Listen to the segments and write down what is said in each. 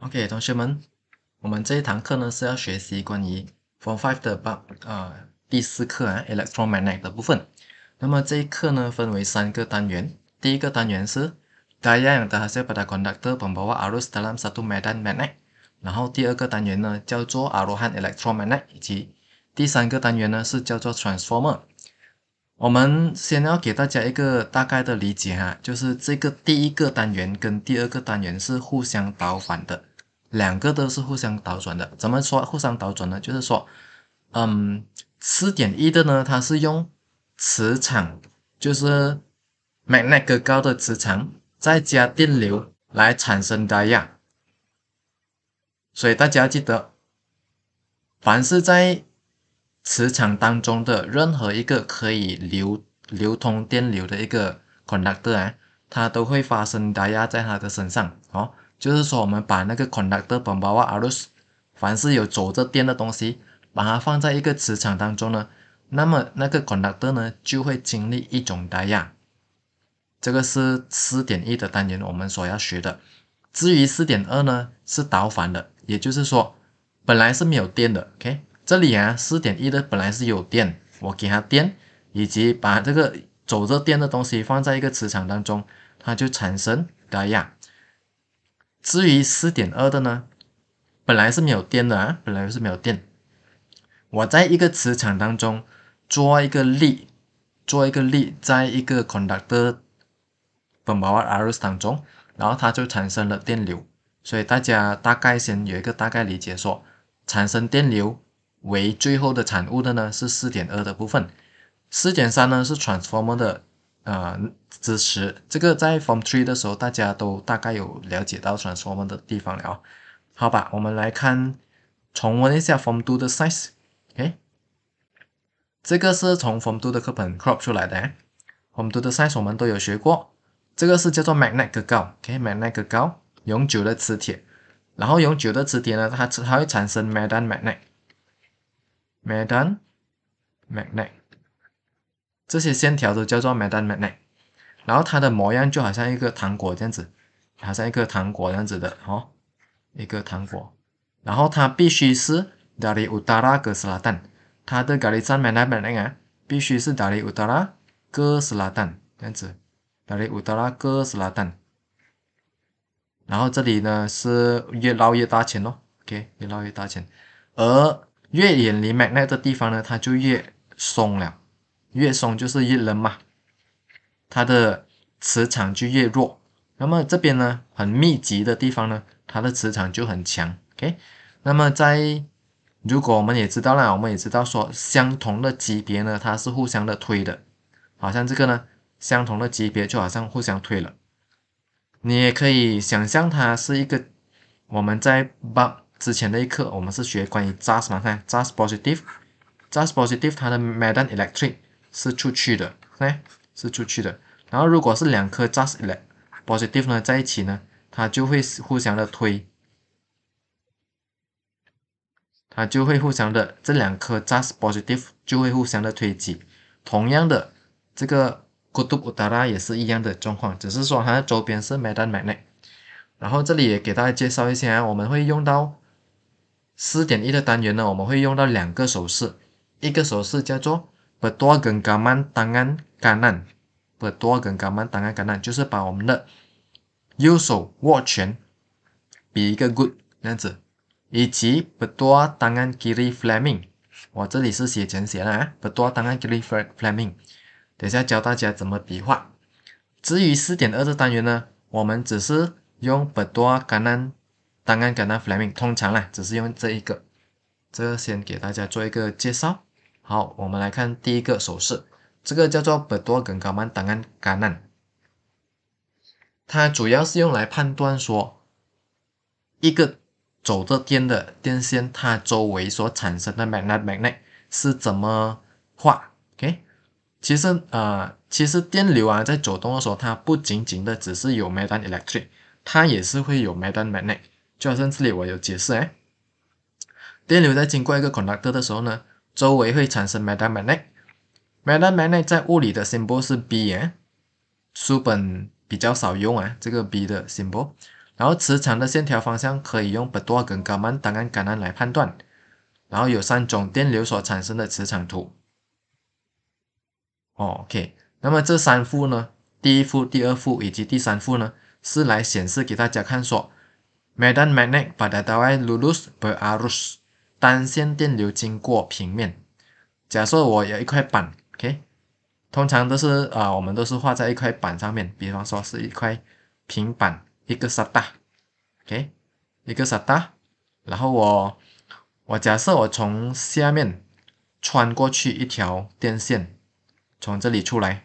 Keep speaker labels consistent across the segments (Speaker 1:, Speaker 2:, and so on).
Speaker 1: OK，同学们，我们这一堂课呢是要学习关于 Form Five 的八呃第四课啊 Electromagnetic 的部分。那么这一课呢分为三个单元，第一个单元是 daya yang 大家要了 a 把 a conductor pembawa arus a l 捧抱阿路 t 在 m 麦 d a net，然后第二个单元呢叫做 arahan Electromagnetic，以及第三个单元呢是叫做 transformer。我们先要给大家一个大概的理解哈，就是这个第一个单元跟第二个单元是互相倒反的，两个都是互相倒转的。怎么说互相倒转呢？就是说，嗯，四点一的呢，它是用磁场，就是 m a g n e t 高的磁场，再加电流来产生的压，所以大家记得，凡是在。磁场当中的任何一个可以流流通电流的一个 conductor 啊，它都会发生打压在它的身上。哦，就是说我们把那个 conductor 捆包啊，阿鲁斯，凡是有走着电的东西，把它放在一个磁场当中呢，那么那个 conductor 呢就会经历一种打压。这个是四点一的单元我们所要学的，至于四点二呢是导反的，也就是说本来是没有电的，OK。这里啊，四点一的本来是有电，我给它电，以及把这个走着电的东西放在一个磁场当中，它就产生高压。至于四点二的呢，本来是没有电的啊，本来是没有电。我在一个磁场当中做一个力，做一个力在一个 conductor 本毛阿 r 斯当中，然后它就产生了电流。所以大家大概先有一个大概理解，说产生电流。为最后的产物的呢是四点二的部分，四点三呢是 transformer 的呃支持，这个在 form three 的时候大家都大概有了解到 transformer 的地方了。好吧，我们来看重温一下 form two 的 size。OK，这个是从 form two 的课本 crop 出来的。form two 的 size 我们都有学过，这个是叫做 magnet 格高，OK，magnet 格高，永久的磁铁。然后永久的磁铁呢，它它会产生 m a d a n magnet。m e d a n magnet，这些线条都叫做 m e d a n magnet，然后它的模样就好像一个糖果这样子，好像一个糖果这样子的哦，一个糖果。然后它必须是 d a r i u t a r a ke selatan，它的 g a l i s a n m e d a n magnet 啊，必须是 d a r i u t a r a ke selatan 这样子 d a r i u t a r a ke selatan。然后这里呢是越捞越大钱哦，OK，越捞越大钱，而越远离 magnet 地方呢，它就越松了，越松就是越冷嘛，它的磁场就越弱。那么这边呢，很密集的地方呢，它的磁场就很强。OK，那么在如果我们也知道，了，我们也知道说，相同的级别呢，它是互相的推的，好像这个呢，相同的级别就好像互相推了。你也可以想象它是一个我们在把。之前的一课，我们是学关于 j a s 嘛，看 j a s p o s i t i v e j a s positive 它的 m a g n e l e c t r i c 是出去的，看是出去的。然后如果是两颗 j a s t positive 呢在一起呢，它就会互相的推，它就会互相的，这两颗 j a s positive 就会互相的推挤。同样的，这个 g o o d u d a r a 也是一样的状况，只是说它的周边是 m a g n magnet。然后这里也给大家介绍一下，我们会用到。四点一的单元呢，我们会用到两个手势，一个手势叫做 “bdoa 跟 gamman 当按 a n b d o a 跟 gamman 当按 a n 就是把我们的右手握拳，比一个 good 这样子，以及 bdoa 当按 g i r i flaming，我这里是写前写烂，bdoa 当按 g i r i flaming，等下教大家怎么比划。至于四点二的单元呢，我们只是用 bdoa a n 单 Fleming 通常啦，只是用这一个，这先给大家做一个介绍。好，我们来看第一个手势，这个叫做 b 北多根高曼单根橄榄。它主要是用来判断说，一个走着电的电线，它周围所产生的 magnet m a g n e t 是怎么画。OK，其实呃，其实电流啊在走动的时候，它不仅仅的只是有 magnet electric，它也是会有 magnet m a g n e t 就好像这里我有解释哎。电流在经过一个 conductor 的时候呢，周围会产生 magnetic，magnetic 在物理的 symbol 是 B 哎，书本比较少用啊，这个 B 的 symbol。然后磁场的线条方向可以用 m 多 n 钢曼、南感南来判断。然后有三种电流所产生的磁场图。OK，那么这三幅呢，第一幅、第二幅以及第三幅呢，是来显示给大家看说。tawai 当 u l 把 s b 来，r a r u s 单线电流经过平面。假设我有一块板，OK，通常都是啊，我们都是画在一块板上面，比方说是一块平板，一个沙大，OK，一个沙大，然后我，我假设我从下面穿过去一条电线，从这里出来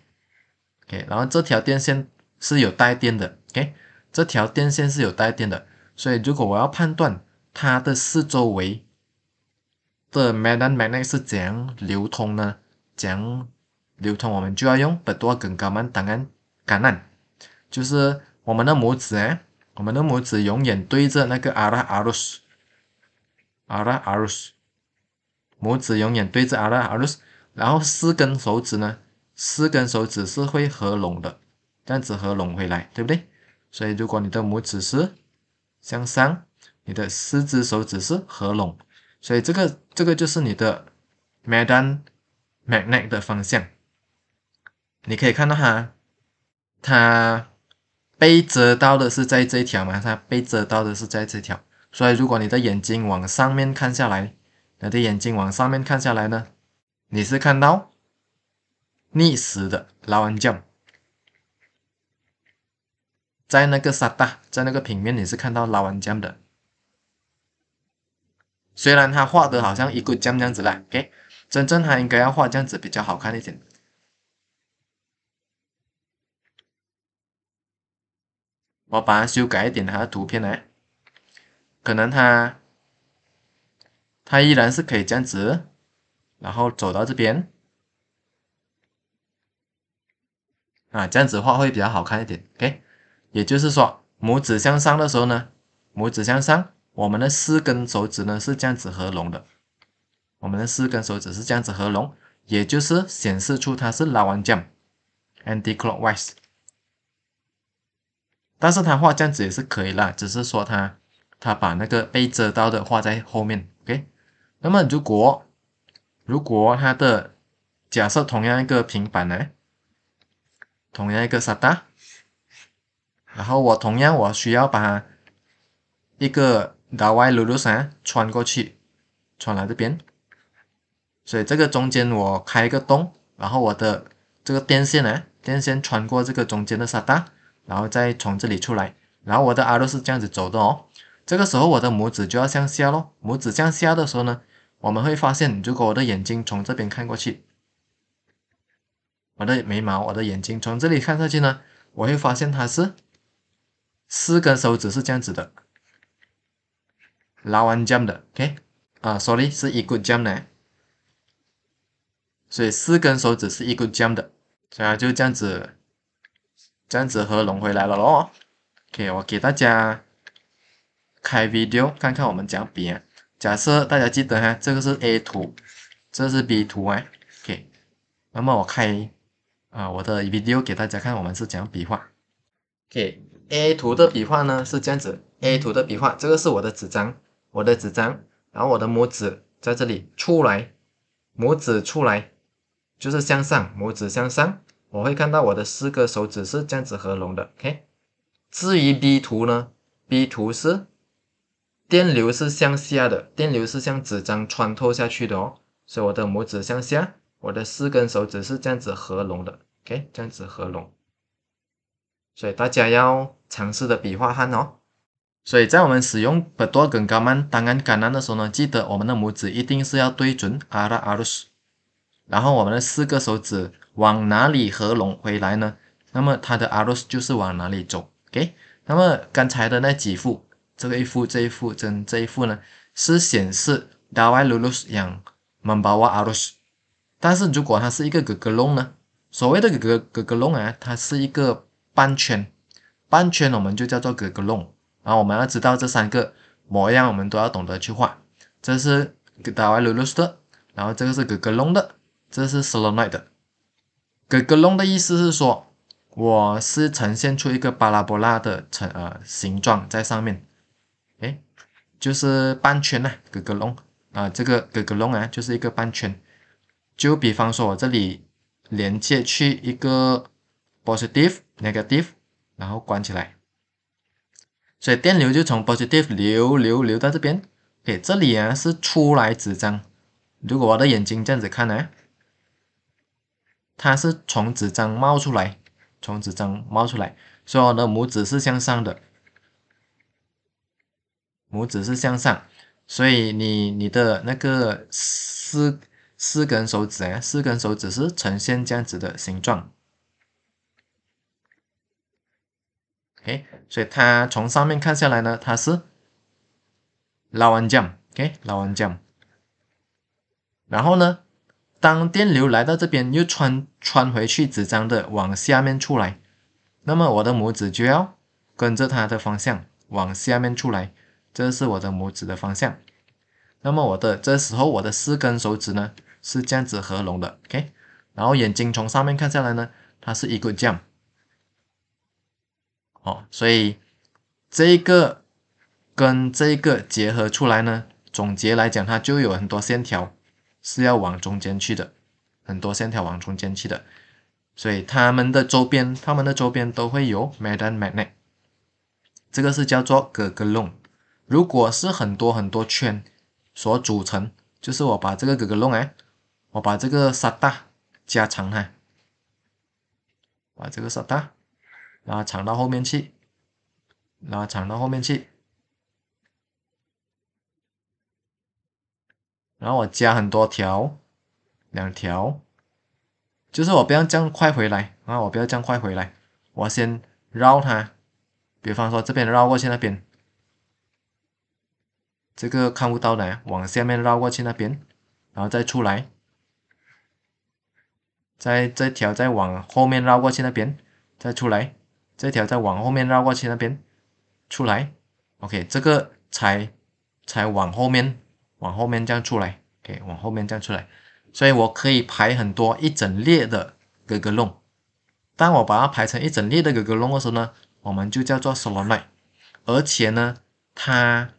Speaker 1: ，OK，然后这条电线是有带电的，OK，这条电线是有带电的。所以，如果我要判断它的四周围的 magnet m a g n e t i 是怎样流通呢？怎样流通？我们就要用八多，金刚曼档案橄榄，就是我们的拇指我们的拇指永远对着那个阿拉阿 a 阿拉阿 s 拇指永远对着阿拉阿 s 然后四根手指呢，四根手指是会合拢的，这样子合拢回来，对不对？所以，如果你的拇指是向上，你的四只手指是合拢，所以这个这个就是你的 m a g n e magnet 的方向。你可以看到哈，它被着到的是在这条嘛？它被着到的是在这条。所以如果你的眼睛往上面看下来，你的眼睛往上面看下来呢，你是看到逆时的 jump。在那个沙大，在那个平面你是看到拉完家的，虽然他画的好像一个这样子啦，OK，真正他应该要画这样子比较好看一点。我把它修改一点它的图片呢，可能他，他依然是可以这样子，然后走到这边，啊，这样子画会比较好看一点，OK。也就是说，拇指向上的时候呢，拇指向上，我们的四根手指呢是这样子合拢的，我们的四根手指是这样子合拢，也就是显示出它是拉完桨，anti clockwise。但是他画这样子也是可以啦，只是说他他把那个被遮到的画在后面，OK。那么如果，如果他的假设同样一个平板呢，同样一个沙 a 然后我同样，我需要把一个导 wire 螺丝穿过去，穿来这边。所以这个中间我开一个洞，然后我的这个电线呢，电线穿过这个中间的沙 a 然后再从这里出来。然后我的阿路是这样子走的哦。这个时候我的拇指就要向下喽。拇指向下的时候呢，我们会发现，如果我的眼睛从这边看过去，我的眉毛、我的眼睛从这里看下去呢，我会发现它是。四根手指是这样子的，拉完 jam 的，OK，啊，sorry，是一个 jam 呢，所以四根手指是一个 jam 的，这样就这样子，这样子合拢回来了咯，OK，我给大家开 video 看看我们讲笔啊，假设大家记得哈，这个是 A 图，这是 B 图啊，OK，那么我开啊我的 video 给大家看我们是讲笔画，OK。A 图的笔画呢是这样子，A 图的笔画，这个是我的纸张，我的纸张，然后我的拇指在这里出来，拇指出来就是向上，拇指向上，我会看到我的四个手指是这样子合拢的。OK，至于 B 图呢，B 图是电流是向下的，电流是向纸张穿透下去的哦，所以我的拇指向下，我的四根手指是这样子合拢的，OK，这样子合拢。所以大家要尝试的比划看哦。所以在我们使用不多跟高曼单橄榄的时候呢，记得我们的拇指一定是要对准阿拉阿 u 斯，然后我们的四个手指往哪里合拢回来呢？那么它的阿 u 斯就是往哪里走？OK？那么刚才的那几副，这个一副、这一副这这一副呢，是显示 yang m e 鲁斯 a w 巴瓦阿 u 斯。但是如果它是一个格格龙呢？所谓的格格格龙啊，它是一个。半圈，半圈，我们就叫做格格隆。然后我们要知道这三个模样，我们都要懂得去画。这是打完 i l l u s t 然后这个是格格隆的，这是 solar i g h t 格格隆的意思是说，我是呈现出一个巴拉波拉的成呃形状在上面。诶，就是半圈呐，格格隆啊，这个格格隆啊就是一个半圈。就比方说，我这里连接去一个。Positive, negative，然后关起来。所以电流就从 Positive 流流流到这边。给这里啊是出来纸张。如果我的眼睛这样子看呢，它是从纸张冒出来，从纸张冒出来。所以我的拇指是向上的，拇指是向上。所以你你的那个四四根手指啊，四根手指是呈现这样子的形状。OK，所以它从上面看下来呢，它是老完浆，OK，老完浆。然后呢，当电流来到这边，又穿穿回去纸张的往下面出来，那么我的拇指就要跟着它的方向往下面出来，这是我的拇指的方向。那么我的这时候我的四根手指呢是这样子合拢的，OK。然后眼睛从上面看下来呢，它是一个样。哦，所以这一个跟这一个结合出来呢，总结来讲，它就有很多线条是要往中间去的，很多线条往中间去的，所以它们的周边，它们的周边都会有 m a g n e m a g n e t 这个是叫做格格弄。如果是很多很多圈所组成，就是我把这个格格弄哎，我把这个 s 大加长哈，把这个 s 大然后藏到后面去，然后藏到后面去，然后我加很多条，两条，就是我不要这样快回来啊！我不要这样快回来，我先绕它。比方说这边绕过去那边，这个看不到的，往下面绕过去那边，然后再出来，再再条再往后面绕过去那边，再出来。这条再往后面绕过去，那边出来。OK，这个才才往后面，往后面这样出来。OK，往后面这样出来。所以我可以排很多一整列的格格龙。当我把它排成一整列的格格龙的时候呢，我们就叫做 s o l 手龙脉。而且呢，它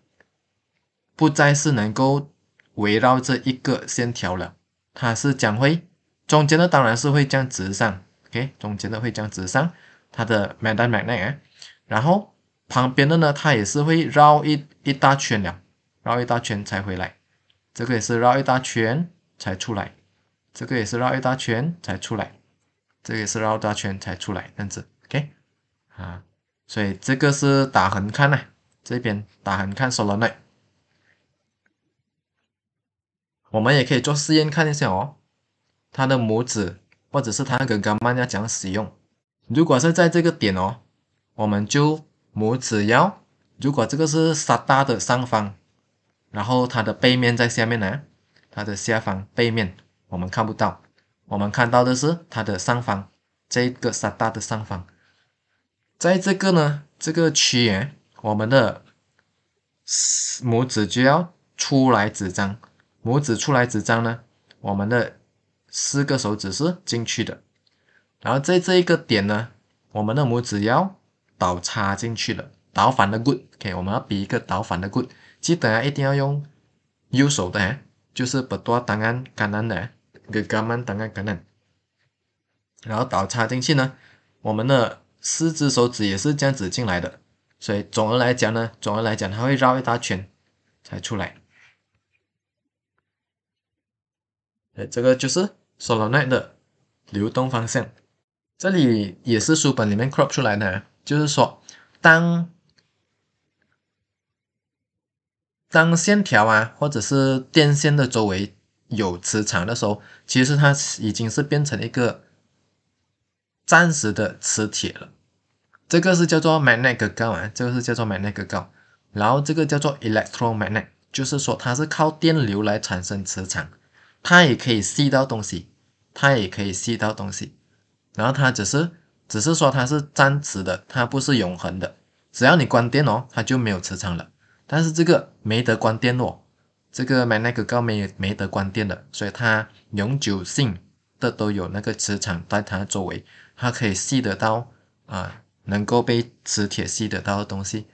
Speaker 1: 不再是能够围绕这一个线条了，它是将会中间呢，当然是会这样直上。OK，中间呢会这样直上。它的买单买奈，然后旁边的呢，它也是会绕一一大圈了，绕一大圈才回来，这个也是绕一大圈才出来，这个也是绕一大圈才出来，这也是绕一大圈才出来，这样子，OK，啊，所以这个是打横看呢，这边打横看 s o l 收了奈，我们也可以做试验看一下哦，它的拇指或者是它那个钢棒要怎样使用。如果是在这个点哦，我们就拇指要。如果这个是沙大的上方，然后它的背面在下面呢，它的下方背面我们看不到，我们看到的是它的上方，这个沙大的上方，在这个呢这个区域，我们的拇指就要出来指张，拇指出来指张呢？我们的四个手指是进去的。然后在这一个点呢，我们的拇指要倒插进去了，倒反的棍，OK，我们要比一个倒反的棍。记得啊，一定要用右手的，就是不多当然，感染的，给格们，当然，感染。然后倒插进去呢，我们的四只手指也是这样子进来的，所以，总而来讲呢，总而来讲，它会绕一大圈才出来。哎，这个就是 s o l 手拉奈的流动方向。这里也是书本里面 crop 出来的，就是说，当当线条啊，或者是电线的周围有磁场的时候，其实它已经是变成一个暂时的磁铁了。这个是叫做 magnetic 啊，这个是叫做 magnetic 然后这个叫做 electromagnet，就是说它是靠电流来产生磁场，它也可以吸到东西，它也可以吸到东西。然后它只是，只是说它是暂时的，它不是永恒的。只要你关电哦，它就没有磁场了。但是这个没得关电哦，这个买那个高没没得关电的，所以它永久性的都有那个磁场在它周围，它可以吸得到啊，能够被磁铁吸得到的东西。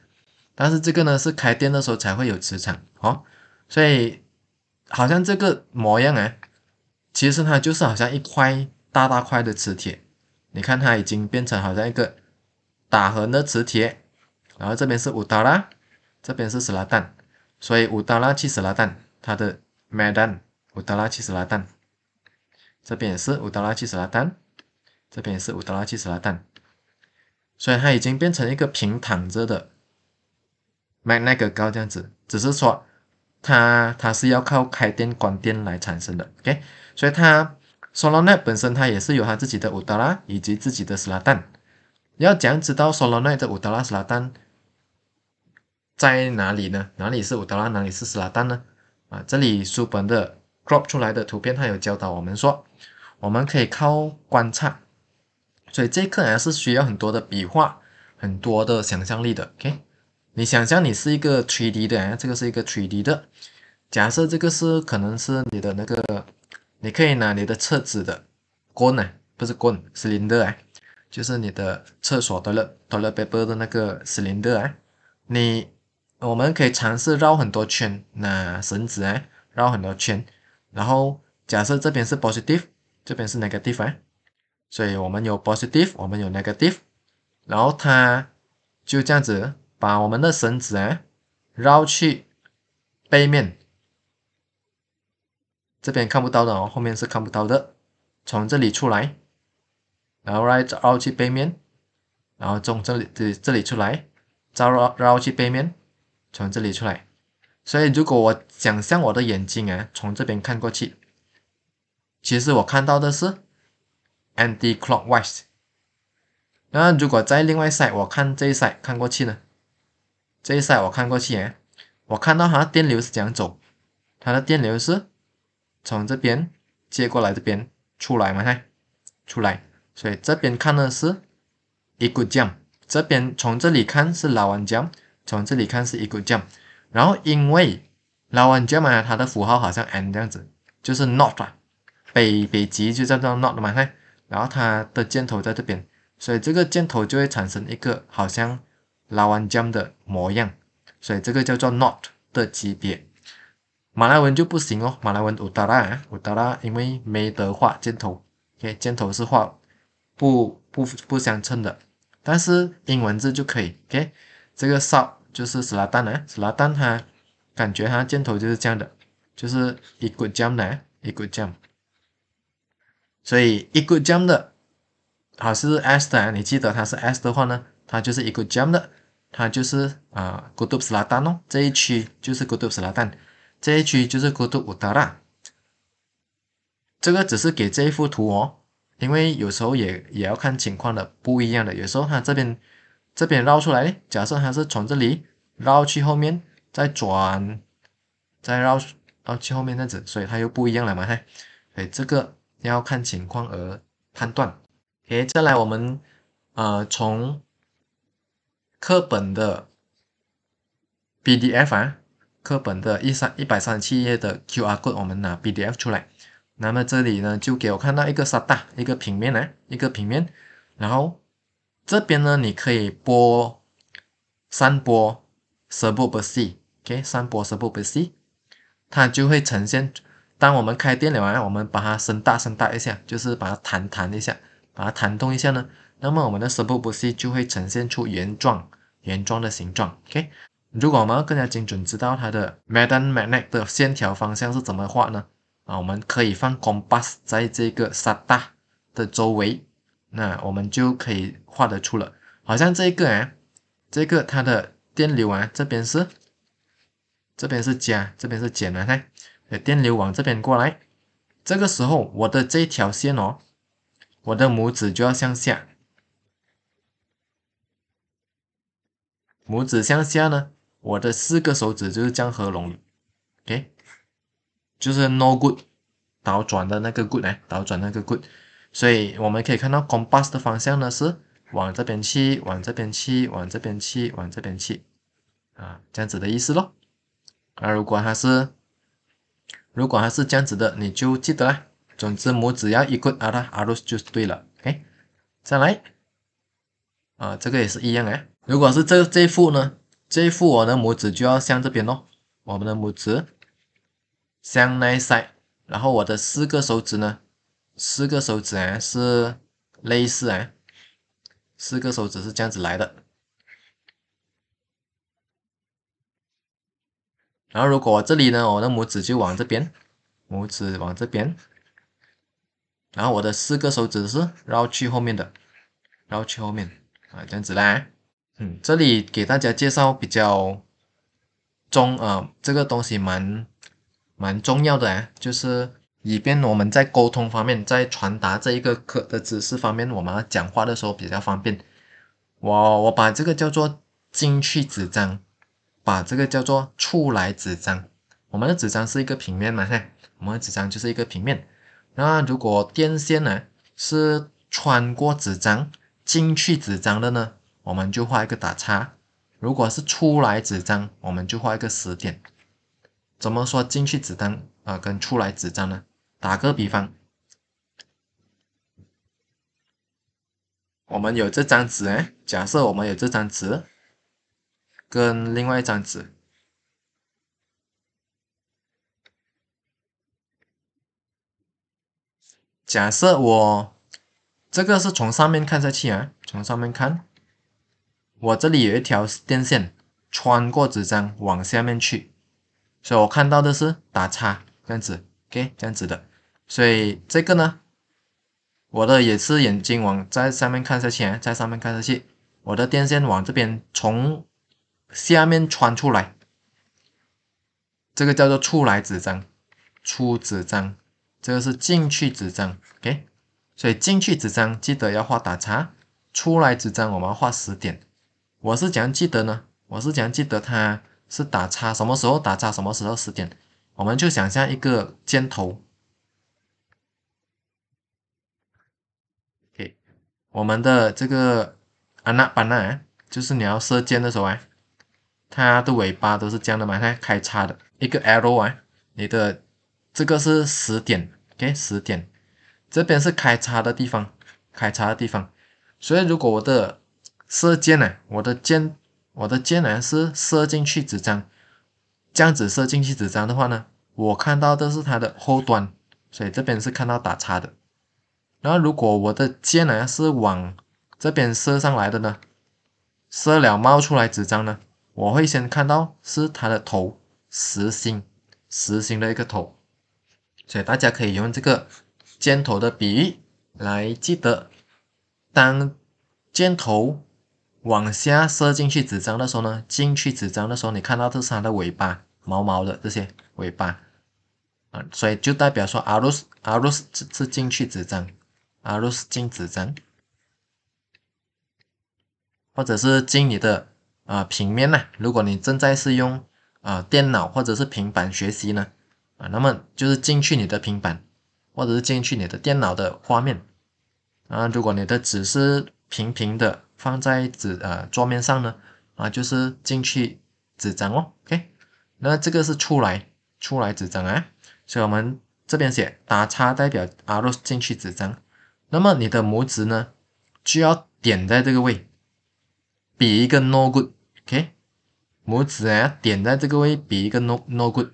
Speaker 1: 但是这个呢是开电的时候才会有磁场哦，所以好像这个模样啊，其实它就是好像一块大大块的磁铁。你看，它已经变成好像一个打横的磁铁，然后这边是乌达拉，这边是十拉旦，所以乌达拉气十拉旦，它的麦蛋，乌达拉气十拉旦，这边也是乌达拉气十拉旦，这边也是乌达拉气十拉旦，所以它已经变成一个平躺着的 m a g n e t i 高这样子，只是说它它是要靠开电、关电来产生的，OK，所以它。s a r o n t 本身，它也是有它自己的乌达拉以及自己的斯拉旦。要讲知道 s a r o n t 的乌达拉斯拉旦在哪里呢？哪里是乌达拉，哪里是斯拉旦呢？啊，这里书本的 crop 出来的图片，它有教导我们说，我们可以靠观察。所以这一课还是需要很多的笔画，很多的想象力的。OK，你想象你是一个 3D 的，这个是一个 3D 的。假设这个是可能是你的那个。你可以拿你的车子的棍啊，不是棍，是 ylinder 啊，就是你的厕所的了，toilet 那个 cylinder 啊，你，我们可以尝试绕很多圈，拿绳子啊，绕很多圈，然后假设这边是 positive，这边是 negative 啊，所以我们有 positive，我们有 negative，然后它就这样子把我们的绳子啊绕去背面。这边看不到的哦，后面是看不到的。从这里出来，然后 right 绕去背面，然后从这里这里这里出来，再绕绕去背面，从这里出来。所以，如果我想象我的眼睛啊，从这边看过去，其实我看到的是 anti clockwise。那如果在另外 side，我看这一 side 看过去呢？这一 side 我看过去啊，我看到它电流是怎样走，它的电流是。从这边接过来，这边出来嘛，嘿，出来。所以这边看的是一股江，这边从这里看是拉弯江，从这里看是一股江。然后因为拉弯江嘛，它的符号好像 N 这样子，就是 n o t h 北北极就叫做 n o t 嘛，嘿。然后它的箭头在这边，所以这个箭头就会产生一个好像拉弯江的模样，所以这个叫做 n o t 的级别。马来文就不行哦，马来文有哒啦，乌达啦，因为没得画箭头，OK，箭头是画不不不相称的。但是英文字就可以，OK，这个 s o 就是斯拉丹呢，斯拉丹哈，感觉它箭头就是这样的，就是一 jam 呢，一 jam，所以一 jam 的，好是 s 的，你记得它是 s 的话呢，它就是一 jam 的，它就是啊，go up 斯拉丹哦，这一区就是 go up 斯拉丹。这一区就是孤独 to u a 这个只是给这一幅图哦，因为有时候也也要看情况的，不一样的，有时候它这边这边绕出来，假设它是从这里绕去后面，再转再绕绕去后面这样子，所以它又不一样了嘛？嘿。哎，这个要看情况而判断。哎，接下来我们呃从课本的 PDF 啊。课本的一三一百三十七页的 QR code，我们拿 PDF 出来。那么这里呢，就给我看到一个沙大，一个平面呢，一个平面。然后这边呢，你可以播三拨，十拨不细，OK，三拨十拨不细，它就会呈现。当我们开电流啊，我们把它升大升大一下，就是把它弹弹一下，把它弹动一下呢。那么我们的十拨不细就会呈现出原状，原状的形状，OK。如果我们要更加精准知道它的 m a d g n e t 的线条方向是怎么画呢？啊，我们可以放 compass 在这个 t 大的周围，那我们就可以画得出了。好像这个啊，这个它的电流啊，这边是，这边是加，这边是减了。看，电流往这边过来，这个时候我的这一条线哦，我的拇指就要向下，拇指向下呢。我的四个手指就是江河龙，哎，就是 no good，倒转的那个 good 哎，倒转那个 good，所以我们可以看到 compass 的方向呢是往这边去，往这边去，往这边去，往这边去，啊，这样子的意思喽。啊，如果它是，如果它是这样子的，你就记得啦。总之，拇指要一个，啊，它啊撸就是对了。哎，再来，啊，这个也是一样哎。如果是这这一副呢？这一副我的拇指就要向这边咯，我们的拇指向内塞，然后我的四个手指呢，四个手指啊是类似啊，四个手指是这样子来的。然后如果我这里呢，我的拇指就往这边，拇指往这边，然后我的四个手指是绕去后面的，绕去后面啊，这样子啦。嗯，这里给大家介绍比较重呃这个东西蛮蛮重要的，啊，就是以便我们在沟通方面，在传达这一个课的知识方面，我们讲话的时候比较方便。我我把这个叫做进去纸张，把这个叫做出来纸张。我们的纸张是一个平面嘛？看，我们的纸张就是一个平面。那如果电线呢是穿过纸张进去纸张的呢？我们就画一个打叉。如果是出来纸张，我们就画一个实点。怎么说进去纸张啊？跟出来纸张呢？打个比方，我们有这张纸哎，假设我们有这张纸，跟另外一张纸。假设我这个是从上面看下去啊，从上面看。我这里有一条电线穿过纸张往下面去，所以我看到的是打叉这样子，OK 这样子的。所以这个呢，我的也是眼睛往在上面看下去，在上面看下去，我的电线往这边从下面穿出来，这个叫做出来纸张，出纸张，这个是进去纸张，OK。所以进去纸张记得要画打叉，出来纸张我们要画实点。我是怎样记得呢？我是怎样记得它是打叉？什么时候打叉？什么时候十点？我们就想象一个箭头。OK，我们的这个安娜巴娜，就是你要射箭的时候啊，它的尾巴都是这样的嘛，它开叉的一个 L 啊，你的这个是十点，OK，十点，这边是开叉的地方，开叉的地方，所以如果我的射箭呢？我的箭，我的箭呢是射进去几张？这样子射进去几张的话呢？我看到的是它的后端，所以这边是看到打叉的。然后如果我的箭呢是往这边射上来的呢，射了冒出来几张呢？我会先看到是它的头，实心实心的一个头。所以大家可以用这个尖头的比喻来记得，当箭头。往下射进去纸张的时候呢，进去纸张的时候，你看到这是它的尾巴，毛毛的这些尾巴，啊，所以就代表说阿鲁斯阿鲁斯是进去纸张，阿鲁斯进纸张，或者是进你的啊平面呢？如果你正在是用啊电脑或者是平板学习呢，啊，那么就是进去你的平板，或者是进去你的电脑的画面，啊，如果你的纸是平平的。放在纸呃桌面上呢，啊就是进去纸张哦，OK，那这个是出来出来纸张啊，所以我们这边写打叉代表啊，若进去纸张，那么你的拇指呢就要点在这个位，比一个 no good，OK，拇指啊点在这个位比一个 no no good，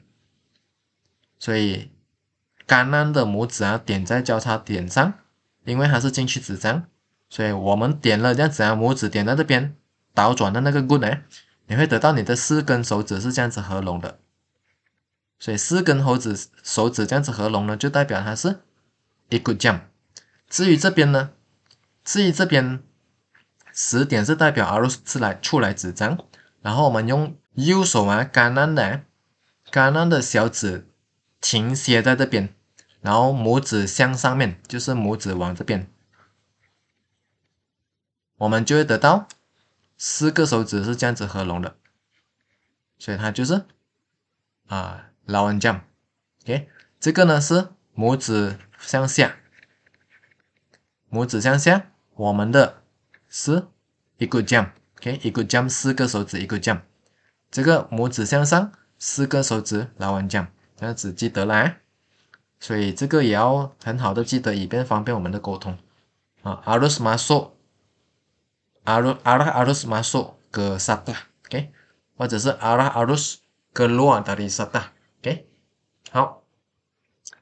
Speaker 1: 所以干干的拇指啊点在交叉点上，因为它是进去纸张。所以我们点了这样子啊，拇指点到这边倒转的那个 good 呢，你会得到你的四根手指是这样子合拢的。所以四根手指手指这样子合拢呢，就代表它是一骨将。至于这边呢，至于这边十点是代表二十来出来指张。然后我们用右手啊，橄榄的橄榄的小指倾斜在这边，然后拇指向上面，就是拇指往这边。我们就会得到四个手指是这样子合拢的，所以它就是啊老完酱，OK，这个呢是拇指向下，拇指向下，我们的是一个酱，OK，一个酱，四个手指一个酱，这个拇指向上，四个手指老完酱，这样子记得啦，所以这个也要很好的记得，以便方便我们的沟通啊，阿 m a s 说？ar arah arus masuk ke sata, oke, wajah arah arus keluar dari sata, oke. 好，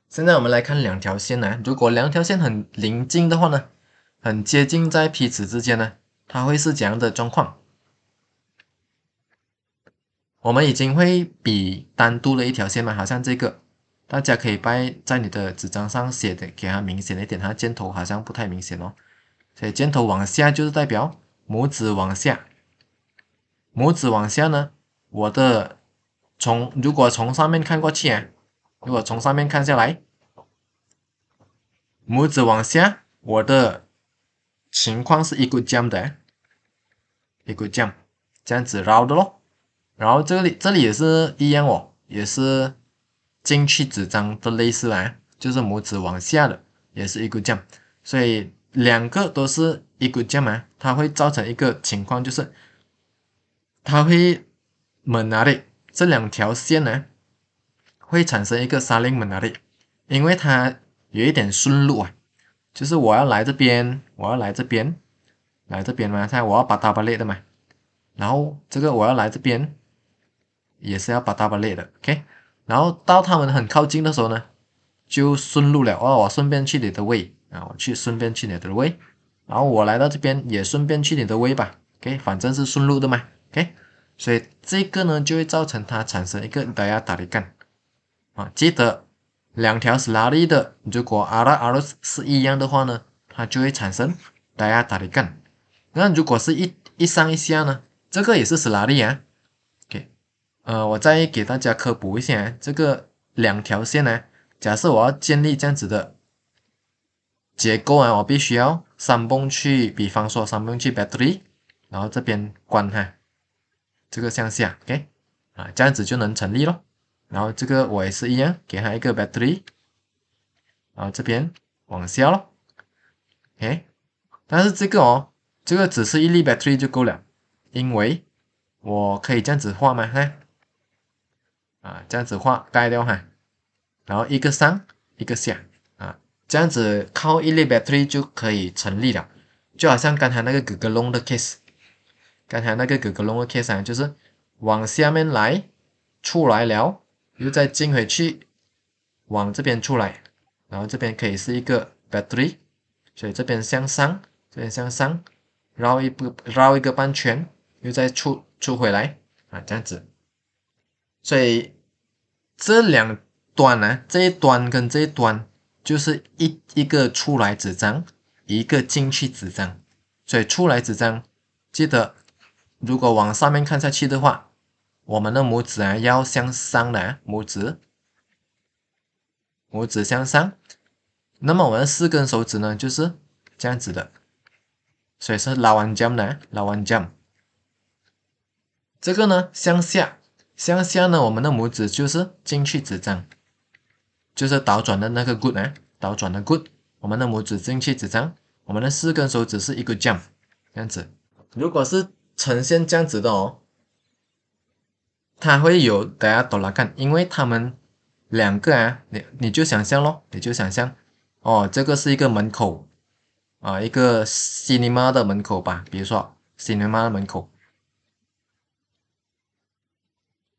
Speaker 1: 现在我们来看两条线呢，如果两条线很临近的话呢，很接近在批次之间呢，它会是怎样的状况？我们已经会比单独的一条线嘛，好像这个，大家可以摆在你的纸张上写的，给它明显一点，它箭头好像不太明显哦，所以箭头往下就是代表。拇指往下，拇指往下呢？我的从如果从上面看过去啊，如果从上面看下来，拇指往下，我的情况是一股浆的，一股浆，这样子绕的咯。然后这里这里也是一样哦，也是进去纸张的类似啊，就是拇指往下的，也是一股浆，所以。两个都是一股劲嘛，它会造成一个情况，就是它会门哪里？这两条线呢会产生一个沙连门哪里？因为它有一点顺路啊，就是我要来这边，我要来这边，来这边嘛，像我要把搭八列的嘛，然后这个我要来这边也是要把搭八列的，OK？然后到他们很靠近的时候呢，就顺路了哦，我顺便去你的位。啊，我去顺便去你的微，然后我来到这边也顺便去你的微吧，OK，反正是顺路的嘛，OK，所以这个呢就会造成它产生一个打压打的干，啊，记得两条是拉力的，如果阿拉阿是一样的话呢，它就会产生打压打的干。那如果是一一上一下呢，这个也是拉力啊，OK，呃，我再给大家科普一下，这个两条线呢，假设我要建立这样子的。结构啊，我必须要三泵去，比方说三泵去 battery，然后这边关它，这个向下，OK，啊这样子就能成立咯。然后这个我也是一样，给它一个 battery，然后这边往下咯，哎，但是这个哦，这个只是一粒 battery 就够了，因为我可以这样子画吗？看，啊这样子画盖掉哈，然后一个上一个下。这样子靠一粒 battery 就可以成立了，就好像刚才那个哥哥龙的 case，刚才那个哥哥龙的 case，就是往下面来，出来了，又再进回去，往这边出来，然后这边可以是一个 battery，所以这边向上，这边向上，绕一步，绕一个半圈，又再出出回来，啊这样子，所以这两端呢，这一端跟这一端。就是一一个出来纸张，一个进去纸张。所以出来纸张，记得如果往上面看下去的话，我们的拇指啊要向上啊，拇指，拇指向上，那么我们的四根手指呢就是这样子的，所以是拉完桨呢，拉完桨，这个呢向下，向下呢我们的拇指就是进去指张。就是倒转的那个 good 呢，倒转的 good，我们的拇指进去，指张，我们的四根手指是一个 jump，这样子。如果是呈现这样子的哦，它会有大家哆来看，因为它们两个啊，你你就想象咯，你就想象，哦，这个是一个门口啊，一个 e 尼 a 的门口吧，比如说 e 尼 a 的门口，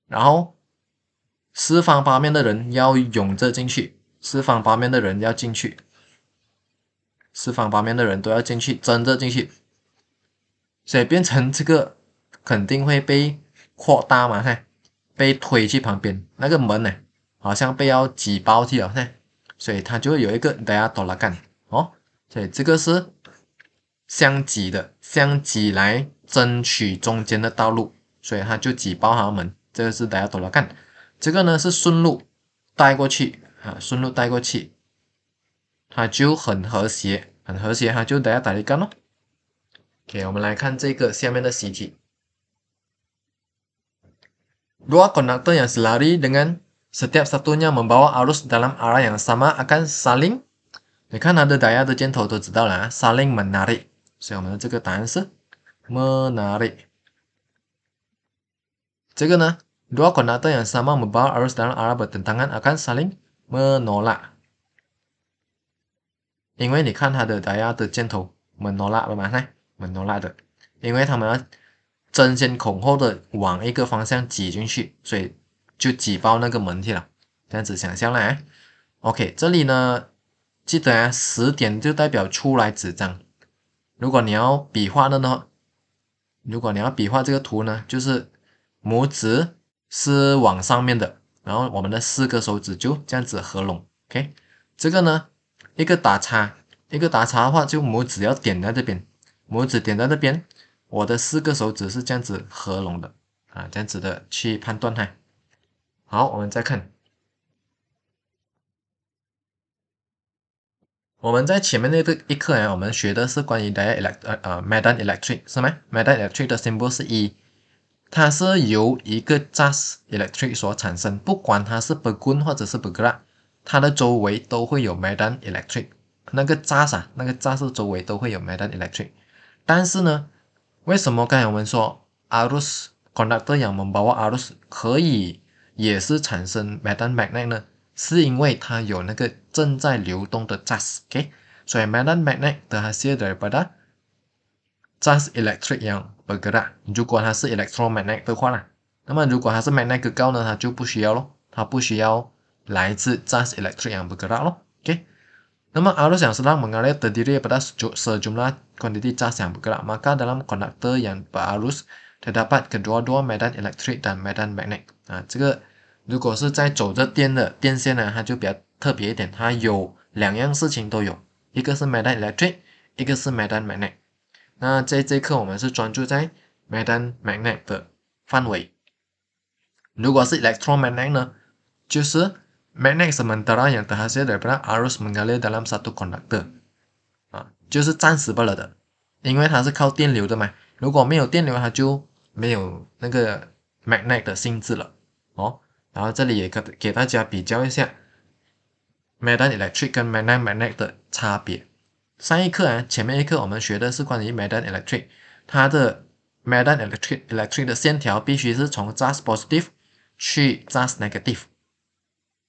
Speaker 1: 然后。四方八面的人要涌着进去，四方八面的人要进去，四方八面的人都要进去，争着进去，所以变成这个肯定会被扩大嘛？看，被推去旁边那个门呢，好像被要挤爆掉了，所以它就有一个大家多了看，哦，所以这个是相挤的，相挤来争取中间的道路，所以它就挤爆他们，这个是大家多了看。这个呢是顺路带过去啊，顺路带过去，它就很和谐，很和谐，它就大家打一个咯。OK，我们来看这个下面的习题。Dua konduktor yang selari dengan setiap satunya membawa arus dalam arah yang sama akan saling，你看它的导线的箭头都知道啦，saling menarik，所以我们的这个答案是 menarik。这个呢？dua konduktor yang sama membawa arus dalam arah bertentangan akan saling menolak. 因为你看它的箭头，menolak，明白没？menolak 的，因为他们要争先恐后的往一个方向挤进去，所以就挤爆那个门去了。这样子想象嘞。OK，这里呢，记得十点就代表出来几张。如果你要笔画的呢，如果你要笔画这个图呢，就是拇指。是往上面的，然后我们的四个手指就这样子合拢，OK。这个呢，一个打叉，一个打叉的话，就拇指要点在这边，拇指点在这边，我的四个手指是这样子合拢的，啊，这样子的去判断它。好，我们再看，我们在前面那个一课呀，我们学的是关于的 elect 呃，madan electric 什么？madan electric 的 symbol 是 E。它是由一个 just electric 所产生，不管它是 begin 或者是 begin，它的周围都会有 m a g n e l e c t r i c 那个 just 啊，那个 just 周围都会有 m a g n e electric。但是呢，为什么刚才我们说 a r u s conductor 让我包把 a l l s 可以也是产生 m a g n e m a g n e t 呢？是因为它有那个正在流动的 just，所以 m a g n e magnetic 它是存 d 的。Charge electric yang bergerak。如果它是 electromagnetic 的话啦，那么如果它是 magnetic 高呢？它就不需要咯，它不需要来自 charge electric yang bergerak 咯，OK？那么 arus yang selang mengalir terdiri atas e j u m l a h quantity charge yang bergerak。maka dalam konduktor yang berarus terdapat kedua-dua medan electric dan medan magnetic。啊，这个如果是在走着电的电线呢，它就比较特别一点，它有两样事情都有，一个是 medan electric，一个是 medan magnetic。那这节课我们是专注在 m d a magnet 的范围。如果是 electromagnetic 呢，就是 magnetic 门德拉样的，它是代表 arous 门格列的，a t u c o n d u c t o r 啊，就是暂时不了的，因为它是靠电流的嘛，如果没有电流，它就没有那个 magnetic 的性质了哦。然后这里也可给大家比较一下 a n electric 跟 magnetic 的差别。上一课啊，前面一课我们学的是关于 magnetic electric，它的 magnetic electric electric 的线条必须是从 just positive 去 just negative。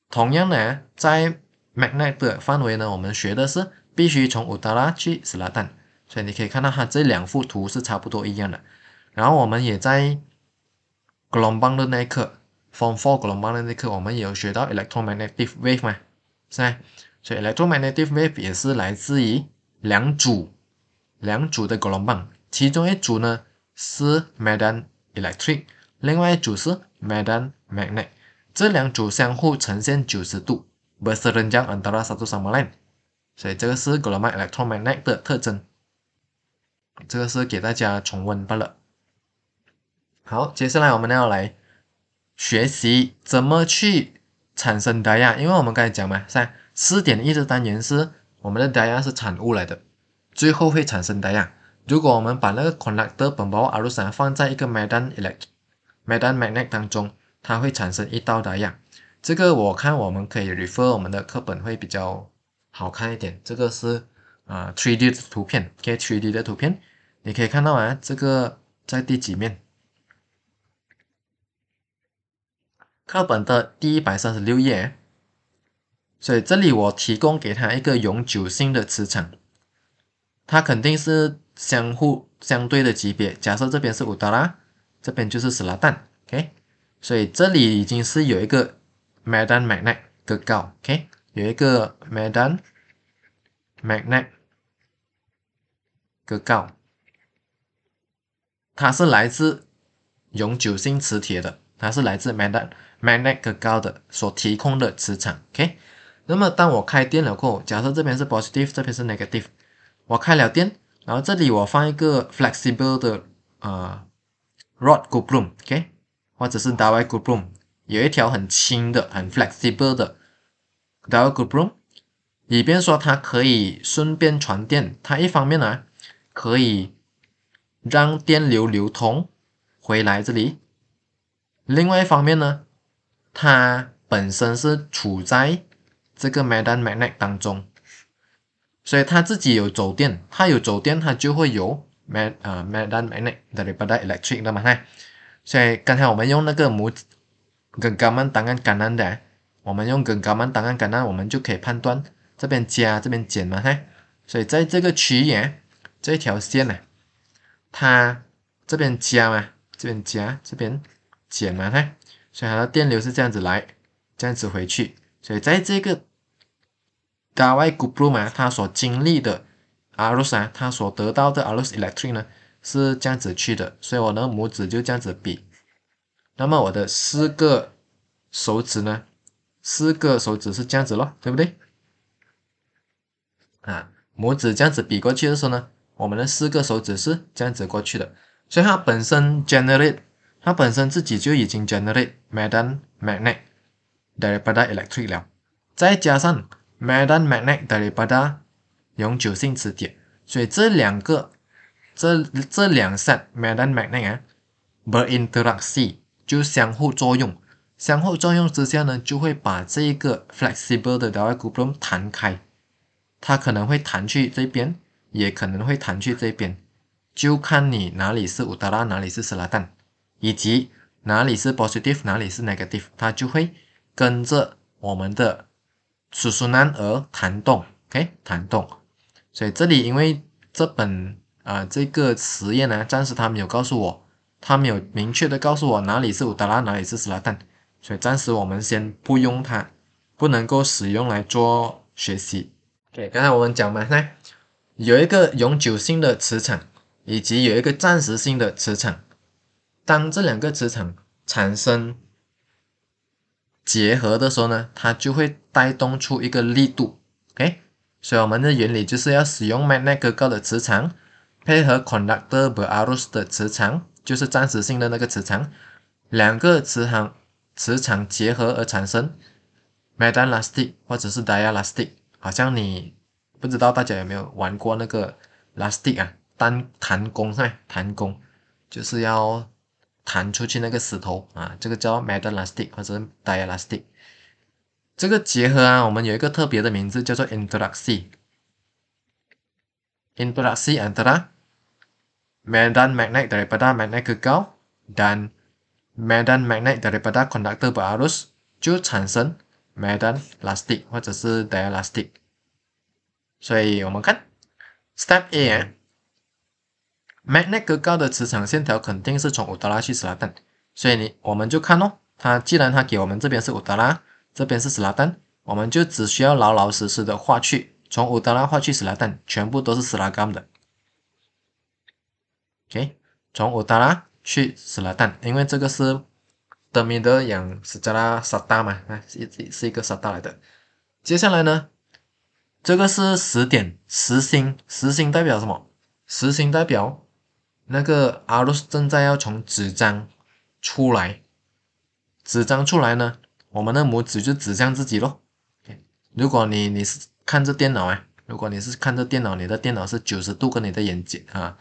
Speaker 1: 同样呢，在 magnet 的范围呢，我们学的是必须从乌达拉去斯拉旦。所以你可以看到它这两幅图是差不多一样的。然后我们也在 g l o b a n g 的那课，from four g l o b a n g 的那课，我们也有学到 electromagnetic wave 嘛？是，所以 electromagnetic wave 也是来自于。两组，两组的波浪，其中一组呢是 a 丹 electric，另外一组是麦丹 m a g n e t 这两组相互呈现九十度，不相等，所以这个是 electromagnet l o m a 的特征。这个是给大家重温罢了。好，接下来我们要来学习怎么去产生的呀，因为我们刚才讲嘛，在四点一的单元是。我们的电流是产物来的，最后会产生电流。如果我们把那个 conductor 棒或阿鲁山放在一个 a 丹 elect a 丹 m a g n e t 当中，它会产生一道打流。这个我看我们可以 refer 我们的课本会比较好看一点。这个是啊，t h D 的图片，给3 h r D 的图片，你可以看到啊，这个在第几面？课本的第一百三十六页。所以这里我提供给他一个永久性的磁场，它肯定是相互相对的级别。假设这边是五达拉，这边就是十拉旦，OK？所以这里已经是有一个 m a a n magnet 的高，OK？有一个 m a a n magnet 的高，它是来自永久性磁铁的，它是来自 m a a n magnet 高的所提供的磁场，OK？那么，当我开电了后，假设这边是 positive，这边是 negative，我开了电，然后这里我放一个 flexible 的呃 rod r o p p r o k 或者是 d o y g l c o p room，有一条很轻的、很 flexible 的 d o y g l c o p room，以便说它可以顺便传电。它一方面呢可以让电流流通回来这里，另外一方面呢，它本身是处在这个 Magnet 当中，所以它自己有走电，它有走电，它就会有 Mad 呃麦丹 e 奈的里边带 electric 的嘛？哈。所以刚才我们用那个拇跟高曼档案杆呢的，我们用跟高曼档案杆呢，我们就可以判断这边加，这边减嘛？哈。所以在这个区域，这条线呢，它这边加嘛，这边加，这边减嘛？哈。所以它的电流是这样子来，这样子回去。所以，在这个 Galv 嘛，他所经历的阿鲁萨，啊，他所得到的阿鲁斯 e l e c t r i c 呢，是这样子去的。所以我呢拇指就这样子比，那么我的四个手指呢，四个手指是这样子咯，对不对？啊，拇指这样子比过去的时候呢，我们的四个手指是这样子过去的。所以它本身 Generate，它本身自己就已经 Generate m a d a a m g n e t daripada electric 了，再加上 m a a n e m a g n e t i p a d a 永久性磁铁，所以这两个这这两扇 m a a n e t magnet 啊，r i n t e r a k s i c 就相互作用，相互作用之下呢，就会把这个 flexible 的 d o u p l r a g m 弹开，它可能会弹去这边，也可能会弹去这边，就看你哪里是乌达拉，哪里是斯拉旦，以及哪里是 positive，哪里是 negative，它就会。跟着我们的叔叔男儿弹动，OK，弹动。所以这里因为这本啊这个实验呢，暂时他没有告诉我，他没有明确的告诉我哪里是乌达拉，哪里是斯拉旦，所以暂时我们先不用它，不能够使用来做学习。OK，刚才我们讲嘛，那有一个永久性的磁场，以及有一个暂时性的磁场。当这两个磁场产生。结合的时候呢，它就会带动出一个力度，OK？所以我们的原理就是要使用 m a g n e t i c a 的磁场，配合 conductor 的磁场，就是暂时性的那个磁场，两个磁场磁场结合而产生 magnetic 或者是 d i e l a s t i c 好像你不知道大家有没有玩过那个 lastic 啊，单弹弓啊，弹弓就是要。弹出去那个石头啊，这个叫 magnetic 或者是 dialastic。这个结合啊，我们有一个特别的名字叫做 interacti。interacti 啊，对 m a g n e t d a r i e a d a magnet e 以 a 但 m a n m e a t magnet daripada conductor berarus 就产生 m a n e l a s t i c 或者是 dialastic。所以我们看 step a。Magne 哥告的磁场线条肯定是从乌达拉去斯拉旦，所以你我们就看哦。它既然它给我们这边是乌达拉，这边是斯拉旦，我们就只需要老老实实的画去，从乌达拉画去斯拉旦，全部都是斯拉钢的。OK，从乌达拉去斯拉旦，因为这个是德米德养斯加拉萨达嘛，啊，是一是一个萨达来的。接下来呢，这个是十点，实心，实心代表什么？实心代表。那个阿鲁正在要从纸张出来，纸张出来呢，我们的拇指就指向自己咯。如果你你是看着电脑哎，如果你是看着电脑，你的电脑是九十度跟你的眼睛啊，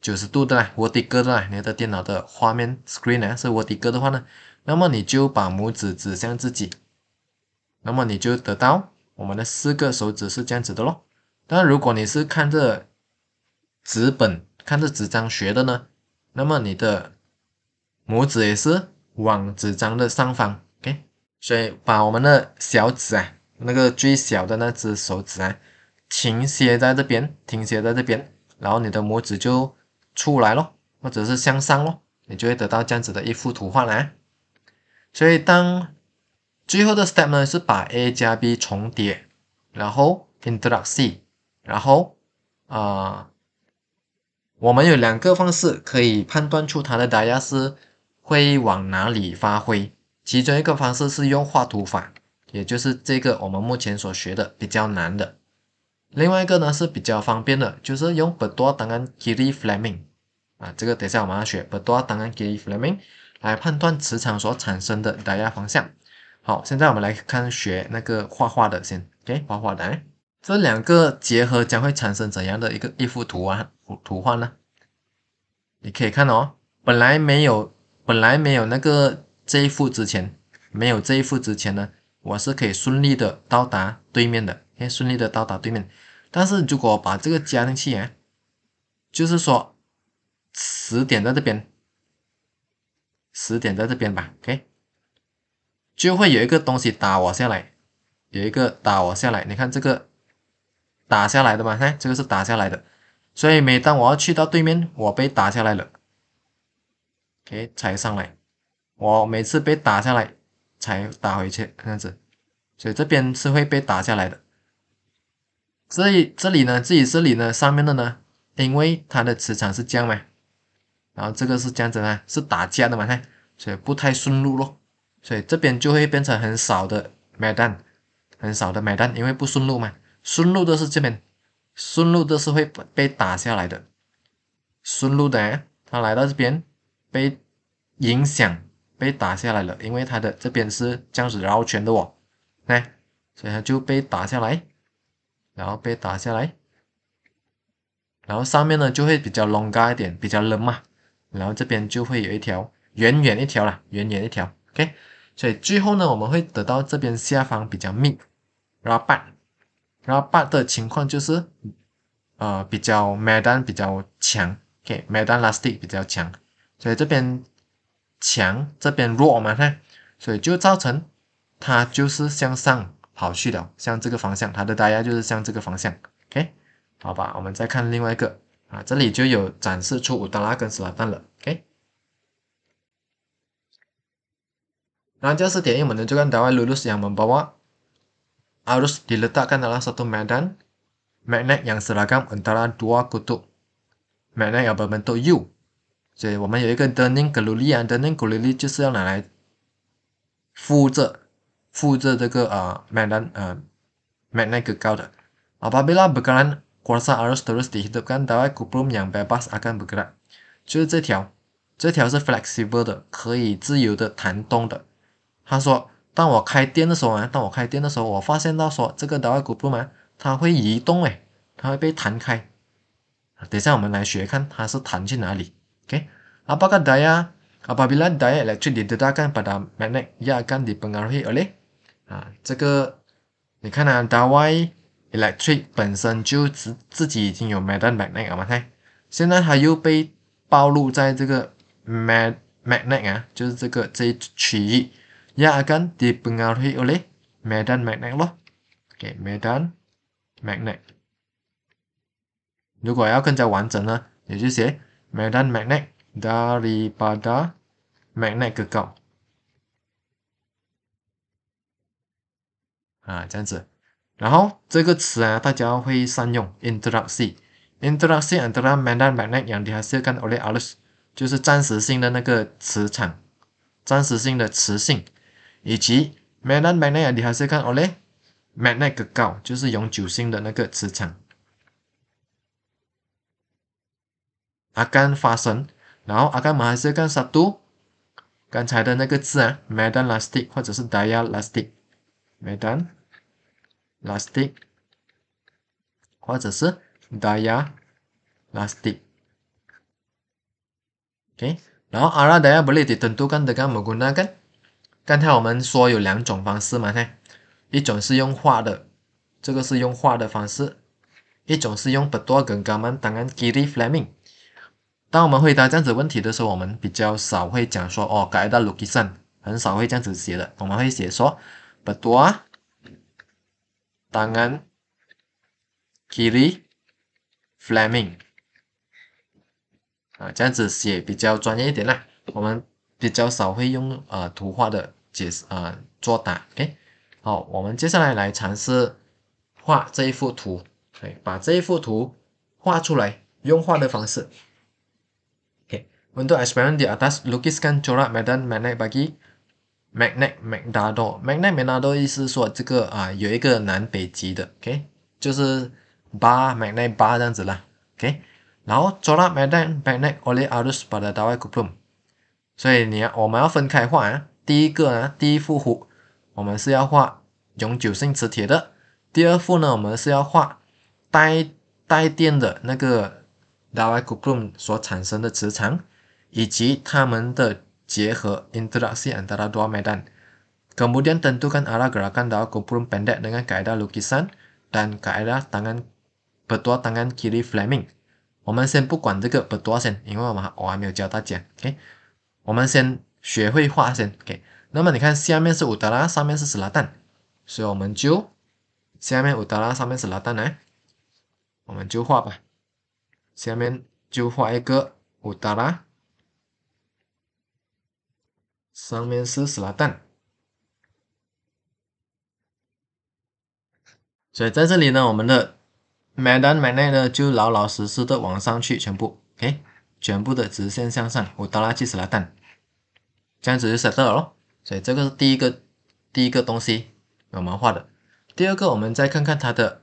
Speaker 1: 九十度的，我的哥的，你的电脑的画面 screen 哎，是我的哥的话呢，那么你就把拇指指向自己，那么你就得到我们的四个手指是这样子的咯。但如果你是看着纸本，看着纸张学的呢，那么你的拇指也是往纸张的上方，OK，所以把我们的小指啊，那个最小的那只手指啊，倾斜在这边，倾斜在这边，然后你的拇指就出来咯，或者是向上咯，你就会得到这样子的一幅图画来。所以当最后的 step 呢，是把 A 加 B 重叠，然后引入 C，然后啊。我们有两个方式可以判断出它的打压是会往哪里发挥，其中一个方式是用画图法，也就是这个我们目前所学的比较难的。另外一个呢是比较方便的，就是用伯多 Fleming 啊，这个等下我们要学伯多 Fleming 来判断磁场所产生的打压方向。好，现在我们来看学那个画画的先，OK，画画的。这两个结合将会产生怎样的一个一幅图案图图画呢？你可以看哦，本来没有，本来没有那个这一副之前，没有这一副之前呢，我是可以顺利的到达对面的可以顺利的到达对面。但是如果把这个加进去啊，就是说，十点在这边，十点在这边吧，OK，就会有一个东西打我下来，有一个打我下来，你看这个。打下来的嘛，看这个是打下来的，所以每当我要去到对面，我被打下来了，OK 踩上来。我每次被打下来才打回去这样子，所以这边是会被打下来的。所以这里呢，自己这里呢，上面的呢，因为它的磁场是这样嘛，然后这个是这样子啊，是打架的嘛，看所以不太顺路咯，所以这边就会变成很少的买单，很少的买单，因为不顺路嘛。顺路都是这边，顺路都是会被打下来的。顺路的，他来到这边，被影响被打下来了，因为他的这边是这样子绕圈的哦，哎，所以他就被打下来，然后被打下来，然后上面呢就会比较 l o n g 一点，比较冷嘛，然后这边就会有一条远远一条了，远远一条。OK，所以最后呢，我们会得到这边下方比较密，然后半。然后八的情况就是，呃，比较 a 单比较强，OK，麦单拉丝比较强，所以这边强，这边弱嘛，哈，所以就造成它就是向上跑去了，向这个方向，它的大概就是向这个方向，OK，好吧，我们再看另外一个，啊，这里就有展示出五达拉根斯拉单了，OK，然后就是点一，我们就看到啊，路路要我们把握。arus diletakkan d a l a m satu medan magnet yang seragam antara dua kutub magnet berbentuk U。所以我们有一个 turning c l u l ian，turning c l i l 就是要拿来复制复制这个啊 m e 啊，magnet 高的。Apabila bergerak, kuasa arus terus dihidupkan, d a r i a k u p r u m yang bebas akan bergerak。就是这条，这条是 flexible 的，可以自由的弹动的。他说。当我开店的时候啊，当我开店的时候，我发现到说这个导体部分，它会移动哎，它会被弹开。等一下我们来学看它是弹去哪里。OK，Apabila dia apabila dia electric di dekatkan pada magnet, ia akan dipengaruhi oleh，啊这个，你看啊，导体 electric 本身就自自己已经有 magnet，你看，现在它又被暴露在这个 magnet 啊，就是这个这一区域。也啊，跟被影响力，麦丹麦克奈洛，OK，麦丹麦克奈，如果要更加完整呢，也就是麦丹麦克奈，daripada 麦克奈个叫啊这样子，然后这个词啊，大家会善用 introduction，introduction，introduction 麦丹麦克奈，讲的还是要跟奥利奥勒斯，就是暂时性的那个磁场，暂时性的磁性。以及 medan magnet yang dihasilkan oleh magnet kekal，就是永久性的那个磁场，akan fasten，然后 akan menghasilkan satu 刚才的那个字啊，medan elastic 或者是 daya elastic，medan elastic 或者是 daya elastic。Oke, okay. Nah, arah daya boleh ditentukan dengan menggunakan 刚才我们说有两种方式嘛，嘿，一种是用画的，这个是用画的方式；一种是用不多跟文，我当然 Giri Flaming。当我们回答这样子问题的时候，我们比较少会讲说哦改到 Lucian，很少会这样子写的，我们会写说不多，当然，Flaming Giri 啊，这样子写比较专业一点啦。我们比较少会用呃图画的。解释啊，作答，哎，好，我们接下来来尝试画这一幅图，哎，把这一幅图画出来，用画的方式，哎，untuk eksperimen di atas lukiskan corak medan magnet bagi magnet m a g n d a d o magnet m a g n d a d o 意思说这个啊，有一个南北极的，o k 就是八 magnet 八这样子啦，o k 然后 corak medan magnet oleh arus pada d a w a i k u p t u m 所以你要我们要分开画啊。第一个呢，第一幅图我们是要画永久性磁铁的。第二幅呢，我们是要画带带电的那个导电流所产生的磁场，以及它们的结合 interaction。Kemudian tentukan arah gerakan d arakumpulum pendek dengan kaedah lukisan dan kaedah tangan b e t u a tangan kiri Fleming。我们先不管这个 b e t u a s 因为我们我还没有教大家。OK，我们先。学会画先，OK。那么你看，下面是乌德拉，上面是史拉蛋，所以我们就下面乌德拉，上面是拉蛋来，我们就画吧。下面就画一个乌德拉，上面是史拉蛋。所以在这里呢，我们的买单买奈呢，就老老实实的往上去，全部，OK，全部的直线向上，乌德拉及史拉蛋。这样子就设得了喽，所以这个是第一个第一个东西我们画的。第二个，我们再看看它的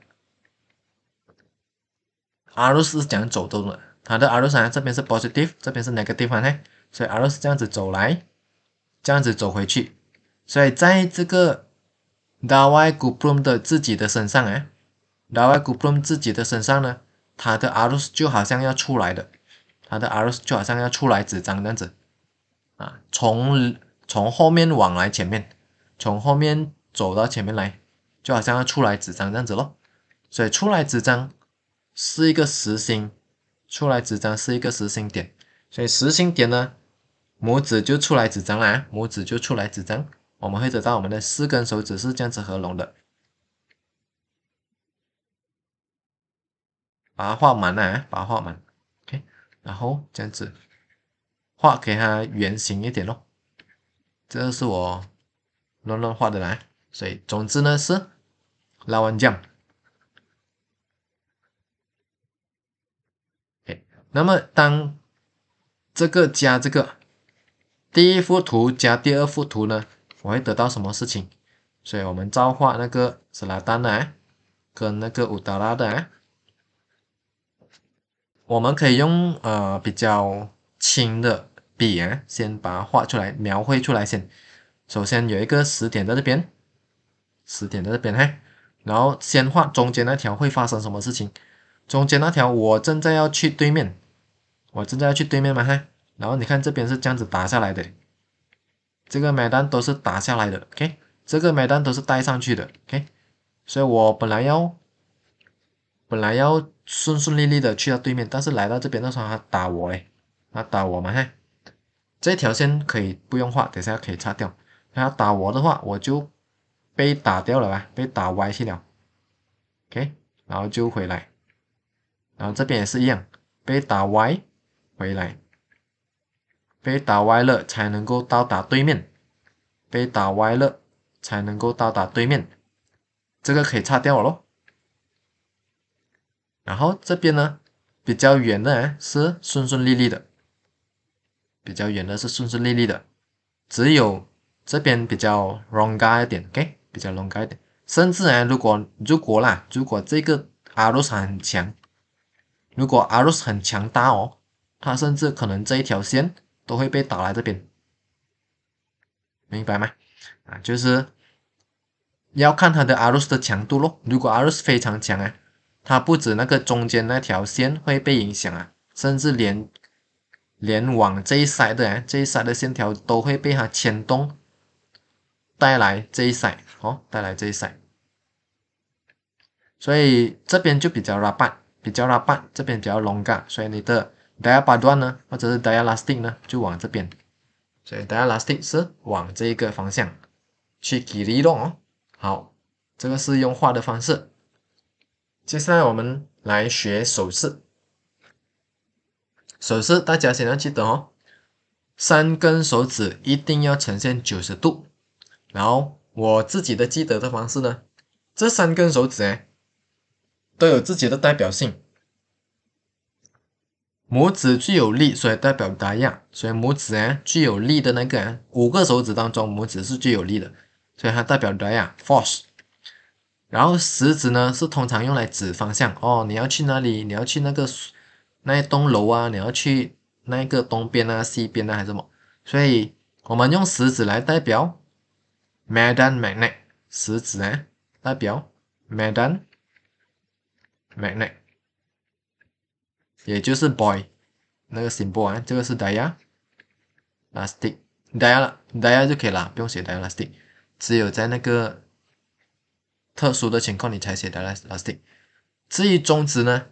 Speaker 1: R 是怎样走的它的 R 是这边是 positive，这边是 negative 方呢？所以 R 是这样子走来，这样子走回去。所以在这个 Dawai g u b r u m 的自己的身上哎，a i g u b r u m 自己的身上呢，它的 R 就好像要出来的，它的 R 就好像要出来纸张这样子。啊，从从后面往来前面，从后面走到前面来，就好像要出来纸张这样子喽。所以出来纸张是一个实心，出来纸张是一个实心点。所以实心点呢，拇指就出来纸张啦，拇指就出来纸张。我们会得到我们的四根手指是这样子合拢的，把它画满啊，把它画满。OK，然后这样子。画给它圆形一点咯。这是我乱乱画的来，所以总之呢是老玩家。那么当这个加这个，第一幅图加第二幅图呢，我会得到什么事情？所以我们照画那个拉莱的来，跟那个乌达拉的，我们可以用呃比较轻的。笔啊，先把它画出来，描绘出来先。首先有一个实点在这边，实点在这边嘿。然后先画中间那条会发生什么事情。中间那条我正在要去对面，我正在要去对面嘛嘿。然后你看这边是这样子打下来的，这个买单都是打下来的，OK。这个买单都是带上去的，OK。所以我本来要，本来要顺顺利利的去到对面，但是来到这边的时候他打我嘞，他打我嘛嘿。这条线可以不用画，等下可以擦掉。他打我的话，我就被打掉了吧，被打歪去了。OK，然后就回来。然后这边也是一样，被打歪回来，被打歪了才能够到达对面。被打歪了才能够到达对面，这个可以擦掉了咯。然后这边呢，比较远的是顺顺利利的。比较远的是顺顺利利的，只有这边比较 l o n g g 一点，OK，比较 l o n g g 一点，甚至啊，如果如果啦，如果这个阿罗斯很强，如果阿罗斯很强大哦，他甚至可能这一条线都会被打来这边，明白吗？啊，就是要看他的阿罗斯的强度咯，如果阿罗斯非常强啊，他不止那个中间那条线会被影响啊，甚至连。连往这一 side 的，这一 side 的线条都会被它牵动，带来这一 side，哦，带来这一 side。所以这边就比较 r a 拉半，比较 r a 拉半，这边比较 longer，所以你的 d i a g o n a 呢，或者是 d i a l a sting 呢，就往这边。所以 d i a l a sting 是往这个方向去极力动哦。好，这个是用画的方式。接下来我们来学手势。手势大家先要记得哦，三根手指一定要呈现九十度。然后我自己的记得的方式呢，这三根手指哎，都有自己的代表性。拇指最有力，所以代表达压，所以拇指哎最有力的那个，五个手指当中拇指是最有力的，所以它代表达压 f o r c e 然后食指呢是通常用来指方向，哦，你要去哪里？你要去那个。那一栋楼啊，你要去那一个东边啊、西边啊还是什么？所以我们用食指来代表 m a g n e magnet，食指呢代表 magnet，也就是 boy 那个形博啊，这个是 dia，elastic dia 了 dia 就可以了，不用写 dia elastic，只有在那个特殊的情况你才写 dia elastic。至于中指呢？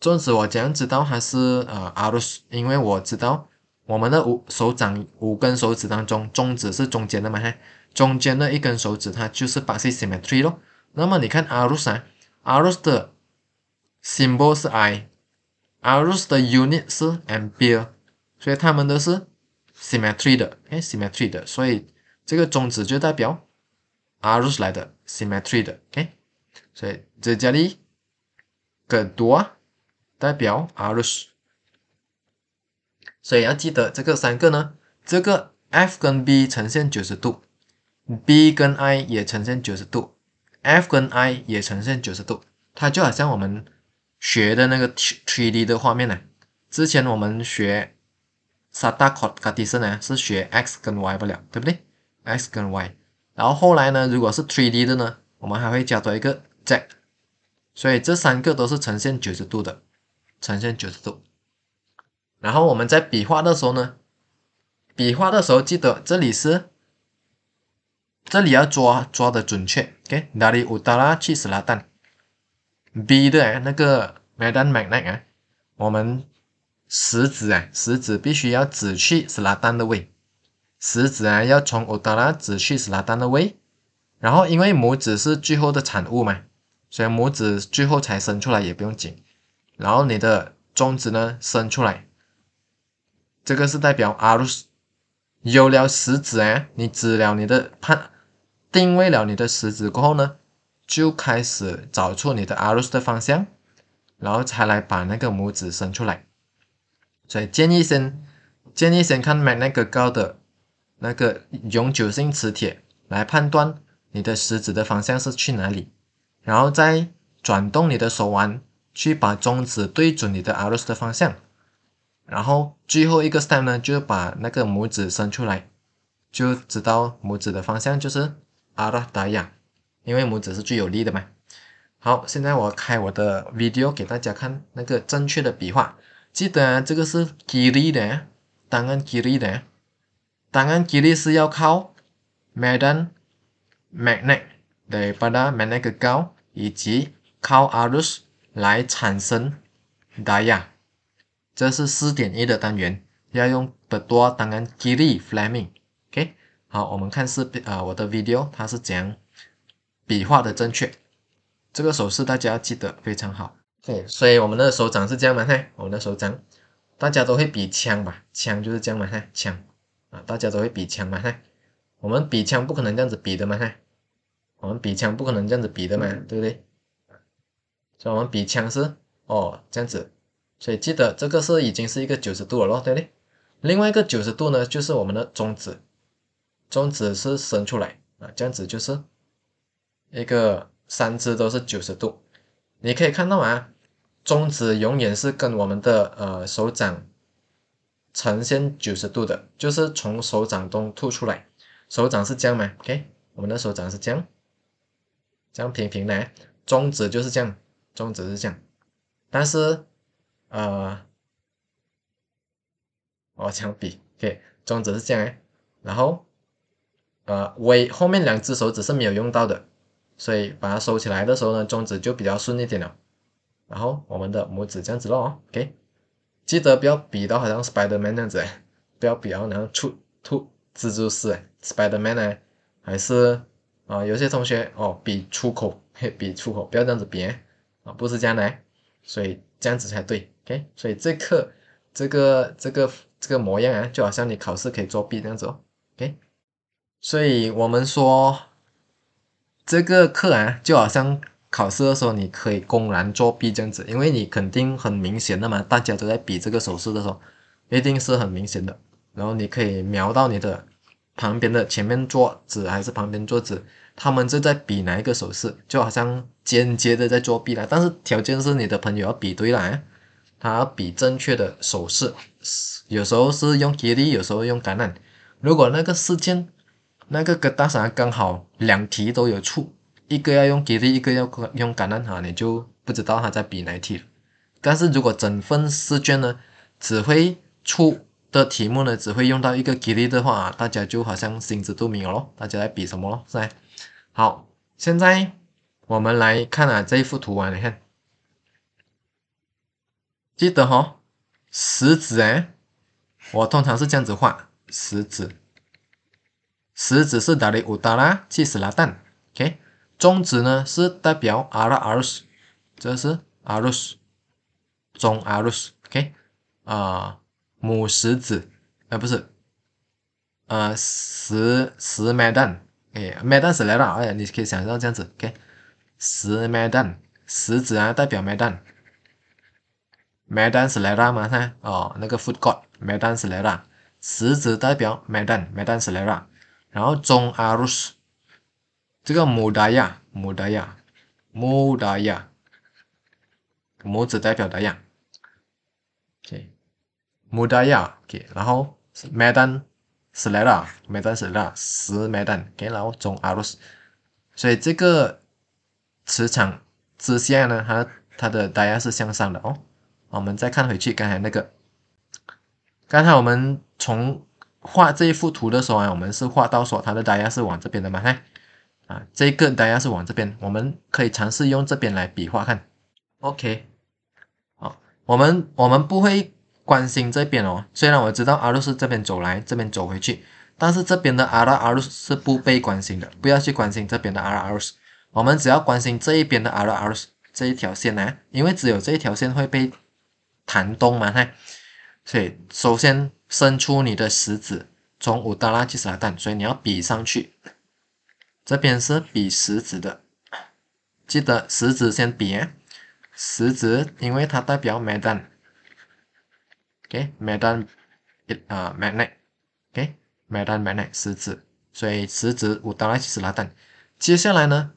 Speaker 1: 中指我怎样知道它是呃，阿鲁斯？因为我知道我们的五手掌五根手指当中，中指是中间的嘛，嘿，中间那一根手指它就是表西 symmetry 咯。那么你看阿鲁斯啊，阿鲁斯的 symbol 是 i，阿鲁斯的 unit 是 ampere，所以他们都是 symmetry 的，哎，symmetry 的。所以这个中指就代表阿鲁斯来的 symmetry 的，哎，所以在这里更多。代表阿 u 斯，所以要记得这个三个呢，这个 F 跟 B 呈现九十度，B 跟 I 也呈现九十度，F 跟 I 也呈现九十度，它就好像我们学的那个 3D 的画面呢。之前我们学 Sata c o t a n g e n 呢是学 x 跟 y 不了，对不对？x 跟 y，然后后来呢，如果是 3D 的呢，我们还会加多一个 z，所以这三个都是呈现九十度的。呈现九十度，然后我们在笔画的时候呢，笔画的时候记得这里是，这里要抓抓的准确。OK，里 a r i 去 t a r a a n B 的那个麦丹我们食指啊，食指必须要指去 s 拉 l 的位，食指啊要从乌达拉指去 s 拉 l 的位，然后因为拇指是最后的产物嘛，所以拇指最后才伸出来也不用紧。然后你的中指呢伸出来，这个是代表阿鲁有了食指哎，你指了你的判定位了你的食指过后呢，就开始找出你的阿鲁的方向，然后才来把那个拇指伸出来。所以建议先建议先看买那个高的那个永久性磁铁来判断你的食指的方向是去哪里，然后再转动你的手腕。去把中指对准你的阿鲁斯的方向，然后最后一个 step 呢，就把那个拇指伸出来，就知道拇指的方向就是阿拉达雅，因为拇指是最有力的嘛。好，现在我开我的 video 给大家看那个正确的笔画，记得这个是 kiri 的，答案 r i 的，答案 r i 是要靠 magnet，magnet 的表达 magnet 高以及靠阿鲁斯。来产生 daya，这是四点一的单元，要用的多，当然 l y flaming，OK，好，我们看视频啊，我的 video 它是讲笔画的正确，这个手势大家要记得非常好。对，所以我们的手掌是这样嘛？嘿，我们的手掌，大家都会比枪吧？枪就是这样嘛？嘿，枪啊，大家都会比枪嘛？嘿，我们比枪不可能这样子比的嘛？嘿，我们比枪不可能这样子比的嘛？对不对？所以，我们鼻腔是哦这样子，所以记得这个是已经是一个九十度了咯，对不对？另外一个九十度呢，就是我们的中指，中指是伸出来啊，这样子就是一个三只都是九十度。你可以看到啊，中指永远是跟我们的呃手掌呈现九十度的，就是从手掌中凸出来，手掌是这样吗？OK，我们的手掌是这样，这样平平的，中指就是这样。中指是这样，但是，呃，我这样比，OK，中指是这样诶，然后，呃，尾后面两只手指是没有用到的，所以把它收起来的时候呢，中指就比较顺一点了。然后我们的拇指这样子咯 o k 记得不要比到好像 Spider Man 那样子诶，不要比到那样出吐蜘蛛丝诶 s p i d e r Man 呢，还是啊有些同学哦比出口嘿比出口，不要这样子比。啊，不是将来，所以这样子才对，OK？所以这课这个这个这个模样啊，就好像你考试可以作弊这样子哦，OK？所以我们说这个课啊，就好像考试的时候你可以公然作弊这样子，因为你肯定很明显的嘛，大家都在比这个手势的时候，一定是很明显的，然后你可以瞄到你的旁边的前面桌子还是旁边桌子。他们正在比哪一个手势，就好像间接的在作弊了。但是条件是你的朋友要比对了，他要比正确的手势。有时候是用吉利，有时候用橄榄。如果那个事件，那个跟大山刚好两题都有出，一个要用吉利，一个要用橄榄，哈，你就不知道他在比哪题了。但是如果整份试卷呢，只会出的题目呢，只会用到一个吉利的话，大家就好像心知肚明了，大家在比什么咯，是吧？好，现在我们来看啊，这一幅图啊，你看，记得哈，食指啊，我通常是这样子画，食指，食指是达表五刀拉切死啦蛋，OK？中指呢是代表阿拉阿鲁斯，这是阿鲁斯，中阿鲁斯，OK？啊，母食指，啊不是，呃，食食麦蛋。诶，麦丹斯莱拉，哎，你可以想象这样子，OK？十麦丹，十指啊，代表麦丹，麦丹是来拉嘛，看，哦，那个 food court，麦丹斯莱拉，十指代表麦丹，麦丹是来拉，然后中阿鲁斯，这个穆达亚，穆达亚，穆达亚，母子代表达亚，OK？穆达亚，OK，然后麦丹。是来了，没等是了，是没等，给老我从俄罗所以这个磁场之下呢，它它的打压是向上的哦。我们再看回去刚才那个，刚才我们从画这一幅图的时候啊，我们是画到说它的打压是往这边的嘛？看，啊，这个打压是往这边，我们可以尝试用这边来比划看。OK，好，我们我们不会。关心这边哦，虽然我知道阿鲁斯这边走来，这边走回去，但是这边的拉阿 u 斯是不被关心的，不要去关心这边的拉阿 u 斯。我们只要关心这一边的拉阿 u 斯，这一条线呢，因为只有这一条线会被弹动嘛，嘿，所以首先伸出你的食指，从五到拉去撒旦，所以你要比上去，这边是比食指的，记得食指先比，食指因为它代表买单。OK，买单一啊买那，OK，买单买那食指，所以食指五到埃及是拉蛋，接下来呢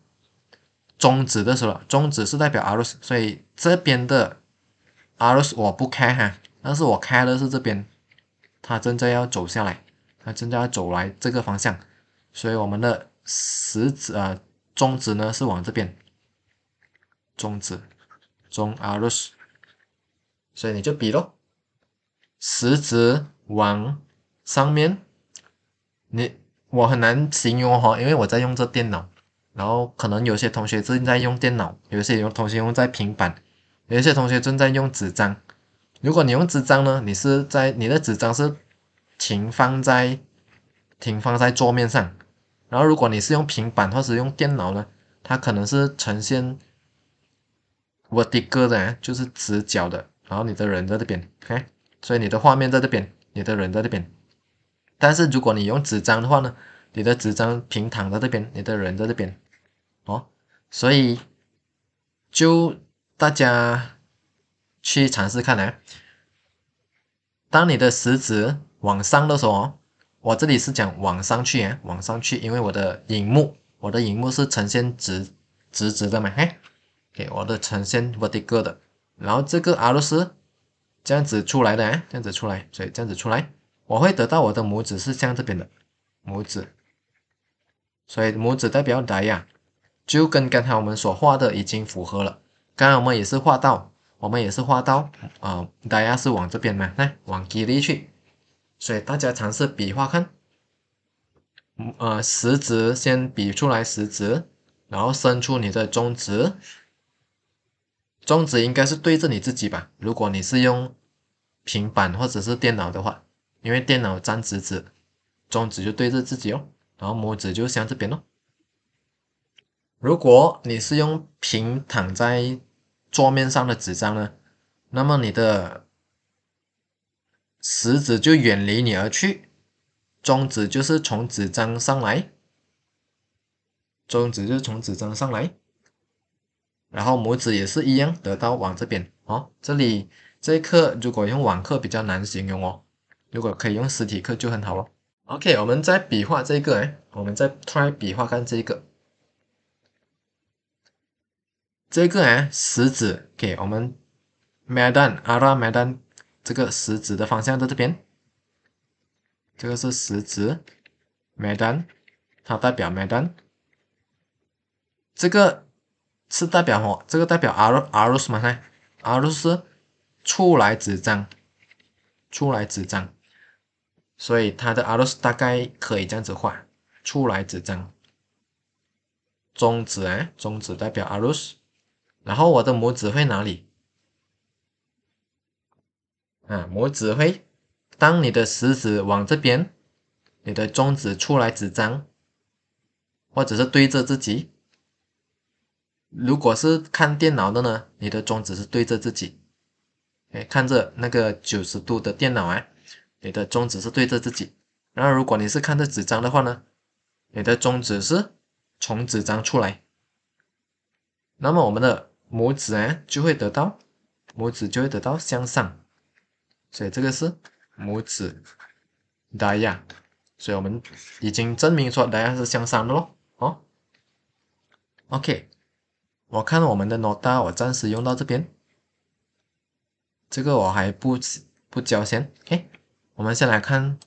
Speaker 1: 中指的时候，中指是代表阿 u 斯，所以这边的阿 u 斯我不开哈，但是我开的是这边，它正在要走下来，它正在要走来这个方向，所以我们的食指啊中指呢是往这边，中指中阿 u 斯，所以你就比喽。食指往上面，你我很难形容哈，因为我在用这电脑，然后可能有些同学正在用电脑，有些些同学用在平板，有些同学正在用纸张。如果你用纸张呢，你是在你的纸张是停放在停放在桌面上，然后如果你是用平板或是用电脑呢，它可能是呈现 vertical 的，就是直角的，然后你的人在这边，OK。所以你的画面在这边，你的人在这边。但是如果你用纸张的话呢，你的纸张平躺在这边，你的人在这边，哦，所以就大家去尝试看呢。当你的食指往上的时候，我这里是讲往上去往上去，因为我的荧幕，我的荧幕是呈现直直直的嘛，嘿，给我的呈现我的哥的，然后这个阿罗斯。这样子出来的，这样子出来，所以这样子出来，我会得到我的拇指是向这边的，拇指，所以拇指代表低压，就跟刚才我们所画的已经符合了。刚刚我们也是画到，我们也是画到，啊，低压是往这边来，往机里去。所以大家尝试比划看，呃，食指先比出来食指，然后伸出你的中指。中指应该是对着你自己吧。如果你是用平板或者是电脑的话，因为电脑沾直纸，中指就对着自己哦。然后拇指就向这边哦。如果你是用平躺在桌面上的纸张呢，那么你的食指就远离你而去，中指就是从纸张上来，中指就从纸张上来。然后拇指也是一样，得到往这边哦。这里这一课如果用网课比较难形容哦，如果可以用实体课就很好了。OK，我们再比划这个哎，我们再 try 划看这个，这个哎，食指给我们买单，阿拉买单，这个食指的方向在这边，这个是食指买单，它代表买单，这个。是代表哦，这个代表阿鲁阿鲁斯嘛？哎，阿鲁斯出来纸张，出来纸张，所以他的阿鲁斯大概可以这样子画，出来纸张。中指哎，中指代表阿鲁斯，然后我的拇指会哪里？啊，拇指会，当你的食指往这边，你的中指出来纸张，或者是对着自己。如果是看电脑的呢，你的中指是对着自己，哎，看着那个九十度的电脑啊，你的中指是对着自己。然后如果你是看着纸张的话呢，你的中指是从纸张出来，那么我们的拇指啊就会得到，拇指就会得到向上，所以这个是拇指打压，所以我们已经证明说大呀是向上的喽，哦。o k 我看我们的 nota，我暂时用到这边，这个我还不不交先。OK，我们先来看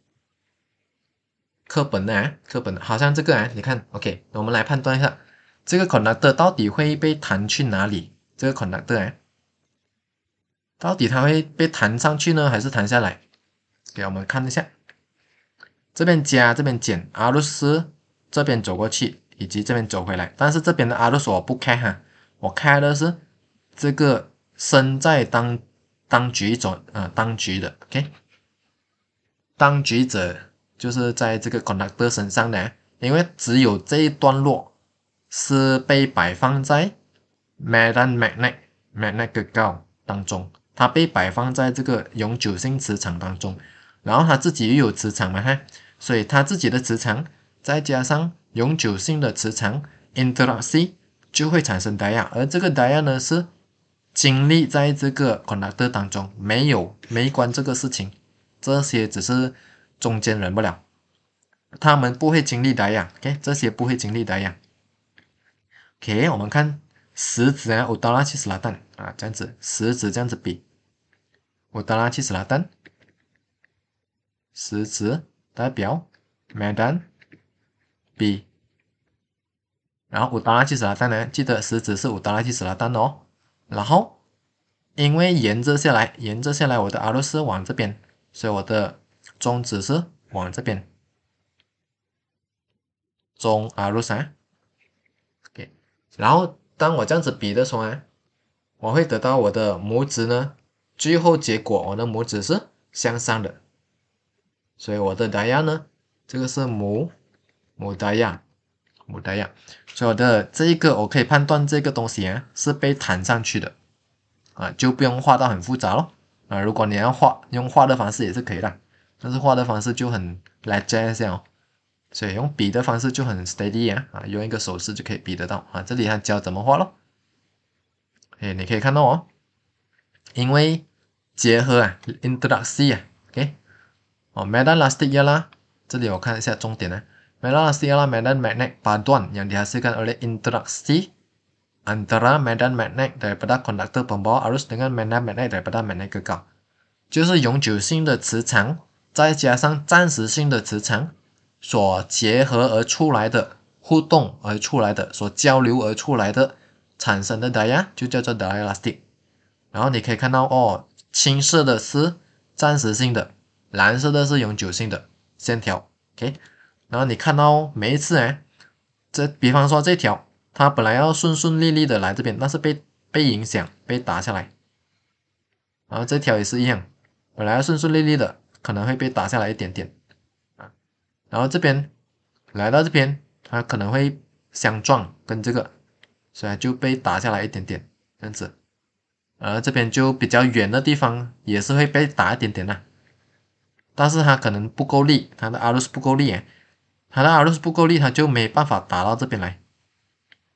Speaker 1: 课本呢，课本好像这个啊，你看，OK，我们来判断一下，这个 conductor 到底会被弹去哪里？这个 conductor 啊，到底它会被弹上去呢，还是弹下来？给我们看一下，这边加，这边减，阿鲁斯这边走过去，以及这边走回来，但是这边的阿鲁索我不开哈。我开的是这个身在当当局者，啊，当局的，OK，当局者就是在这个 conductor 身上的，因为只有这一段落是被摆放在 m a g n e magnet magnet g o 当中，它被摆放在这个永久性磁场当中，然后它自己又有磁场嘛哈，所以它自己的磁场再加上永久性的磁场 interact。就会产生呆 a 而这个呆 a 呢是经历在这个 conduct 当中没有没关这个事情，这些只是中间人不了，他们不会经历呆样，OK，这些不会经历呆样。OK，我们看食指啊，我刀拉起十拉蛋啊，这样子食指这样子比，我刀拉起十拉蛋，食指代表买单，比。然后五达拉起斯拉丹呢？记得食指是五达拉起斯拉丹哦。然后，因为沿着下来，沿着下来我的阿鲁斯往这边，所以我的中指是往这边，中阿鲁山 OK，然后当我这样子比的时候，呢，我会得到我的拇指呢，最后结果我的拇指是向上的，所以我的大亚呢，这个是拇拇大压。不太一样，所以我的这一个我可以判断这个东西是被弹上去的，啊，就不用画到很复杂喽。啊，如果你要画，用画的方式也是可以的，但是画的方式就很 l a g y 一哦。所以用笔的方式就很 steady 啊，用一个手势就可以比得到啊。这里他教怎么画咯。哎，你可以看到哦，因为结合啊，introduction 啊，OK，哦 m e t a l a s t i c y 啦，这里我看一下重点呢。m e a g n e t i a h m e d a n m a g n e t paduan yang dihasilkan oleh interaksi antara m e d a n m a g n e t dari pada konduktor pembawa arus dengan m e d a n m a g n e t dari pada m a g n e t i e c a r e 就是永久性的磁场再加上暂时性的磁场所结合而出来的互动而出来的所交流而出来的产生的 diya 就叫做 dielastic，然后你可以看到哦，青色的是暂时性的，蓝色的是永久性的线条，ok。然后你看到每一次哎，这比方说这条，它本来要顺顺利利的来这边，但是被被影响，被打下来。然后这条也是一样，本来要顺顺利利的，可能会被打下来一点点啊。然后这边来到这边，它可能会相撞跟这个，所以就被打下来一点点这样子。而这边就比较远的地方也是会被打一点点的，但是它可能不够力，它的阿鲁斯不够力哎。他的阿 w 斯不够力，他就没办法打到这边来。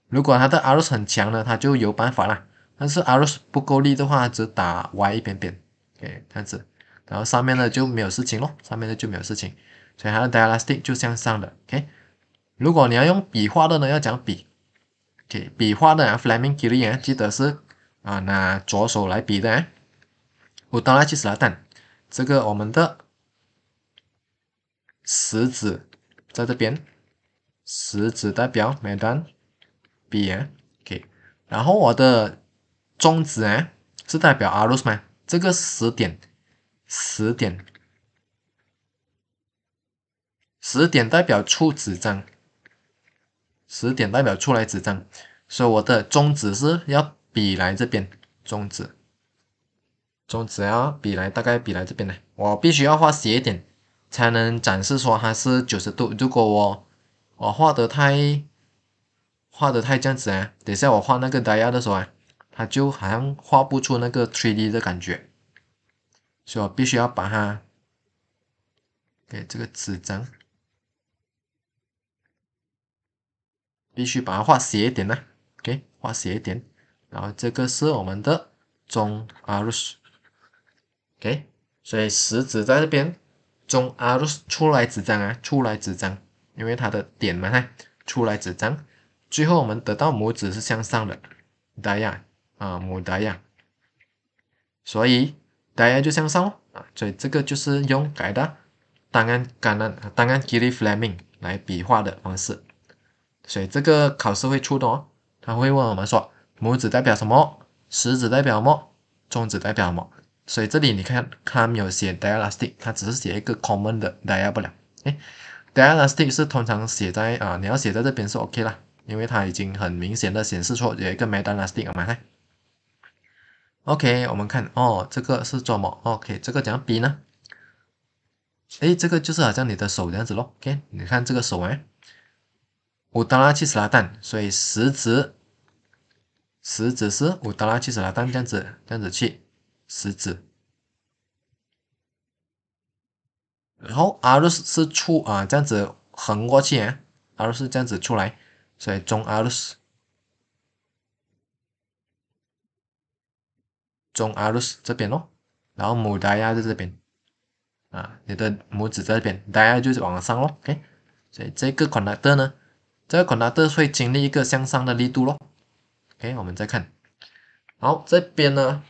Speaker 1: 如果他的阿 w 斯很强呢，他就有办法啦。但是阿 w 斯不够力的话，只打歪一点点，诶，这样子，然后上面呢就没有事情喽，上面呢就没有事情，所以他的 elastic 就向上的 o k 如果你要用笔画的呢，要讲笔，笔画的啊，flaming k i l i a n 记得是啊拿左手来比的。我当然圾是了，等这个我们的食指。在这边，食指代表末端笔，OK。然后我的中指呢，是代表阿鲁斯曼，这个十点，十点，十点代表出纸张，十点代表出来纸张，所以我的中指是要比来这边，中指，中指要比来，大概比来这边呢，我必须要画斜一点。才能展示说它是九十度。如果我我画的太画的太这样子啊，等下我画那个大亚的时候啊，它就好像画不出那个3 D 的感觉，所以我必须要把它给这个纸张必须把它画斜一点啊。OK，画斜一点，然后这个是我们的中阿鲁斯，OK，所以食指在这边。中阿就是出来纸张啊，出来纸张，因为它的点嘛，出来纸张。最后我们得到拇指是向上的，大亚啊，拇大亚。所以大家就向上哦啊，所以这个就是用改的档案橄榄档案吉利 flaming 来笔画的方式。所以这个考试会出的，哦，他会问我们说，拇指代表什么，食指代表什么，中指代表什么？所以这里你看，它没有写 d y l a s t i c 它只是写一个 common 的，a 亚不了。哎 d y l a s t i c 是通常写在啊，你要写在这边是 OK 啦，因为它已经很明显的显示出有一个没 d a l a t i c 嘛哈。OK，我们看，哦，这个是做某么？OK，这个怎样比呢？哎，这个就是好像你的手这样子咯。OK，你看这个手哎，五达拉契斯拉蛋，所以食指，食指是五达拉契斯拉蛋这样子，这样子去。食指，然后阿鲁斯是出啊，这样子横过去，阿鲁斯这样子出来，所以中阿鲁斯，中阿鲁斯这边咯，然后母大亚在这边，啊，你的拇指这边大亚就是往上咯，OK，所以这个 conductor 呢，这个 conductor 会经历一个向上的力度咯，OK，我们再看，好，这边呢？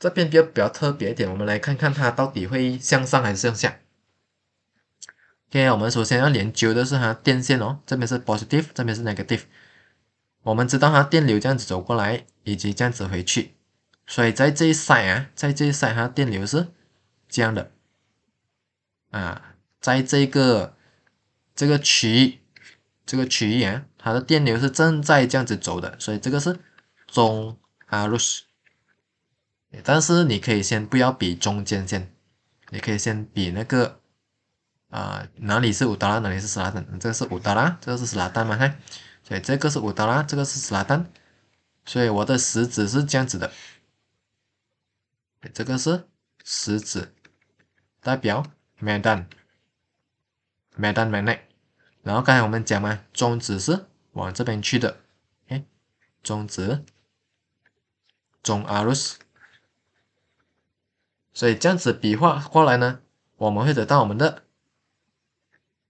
Speaker 1: 这边比较比较特别一点，我们来看看它到底会向上还是向下。OK，我们首先要研究的是它电线哦，这边是 positive，这边是 negative。我们知道它电流这样子走过来，以及这样子回去，所以在这一 s 啊，在这一 s 它电流是这样的。啊，在这个这个区域这个区域啊，它的电流是正在这样子走的，所以这个是中啊 r u s 但是你可以先不要比中间线，你可以先比那个，啊，哪里是乌达拉，哪里是斯拉顿？这个是乌达拉，这个是斯拉顿嘛，看，所以这个是乌达拉，这个是斯拉顿，所以我的食指是这样子的，这个是食指，代表麦丹，麦丹麦内，然后刚才我们讲嘛，中指是往这边去的，哎，中指，中阿 u 斯。所以这样子笔画过来呢，我们会得到我们的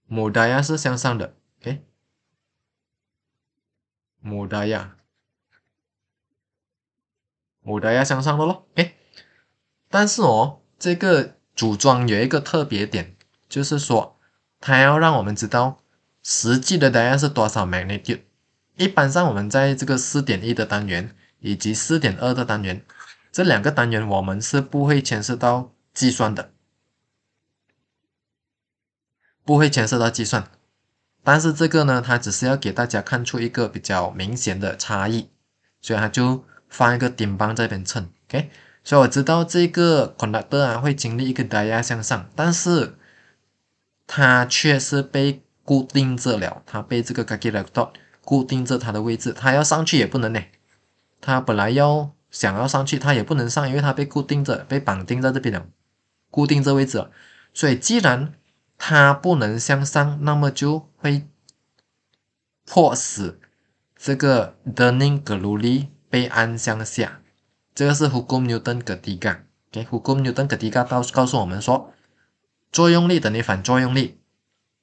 Speaker 1: 母带压是向上的，k 母带压。母带压向上的喽，k 但是哦，这个组装有一个特别点，就是说它要让我们知道实际的带压是多少 magnitude。一般上我们在这个四点一的单元以及四点二的单元。这两个单元我们是不会牵涉到计算的，不会牵涉到计算。但是这个呢，它只是要给大家看出一个比较明显的差异，所以它就放一个顶板这边称。o k 所以我知道这个 c o n d u c t o r 会经历一个压向上，但是它却是被固定着了，它被这个 g a l g e t o c 固定着它的位置，它要上去也不能呢，它本来要。想要上去，它也不能上，因为它被固定着，被绑定在这边了，固定这位置了。所以既然它不能向上，那么就会迫使这个德宁格鲁里被按向下。这个是 u 克牛顿 n e w t OK，胡克牛顿第二定律告诉告诉我们说，作用力等于反作用力，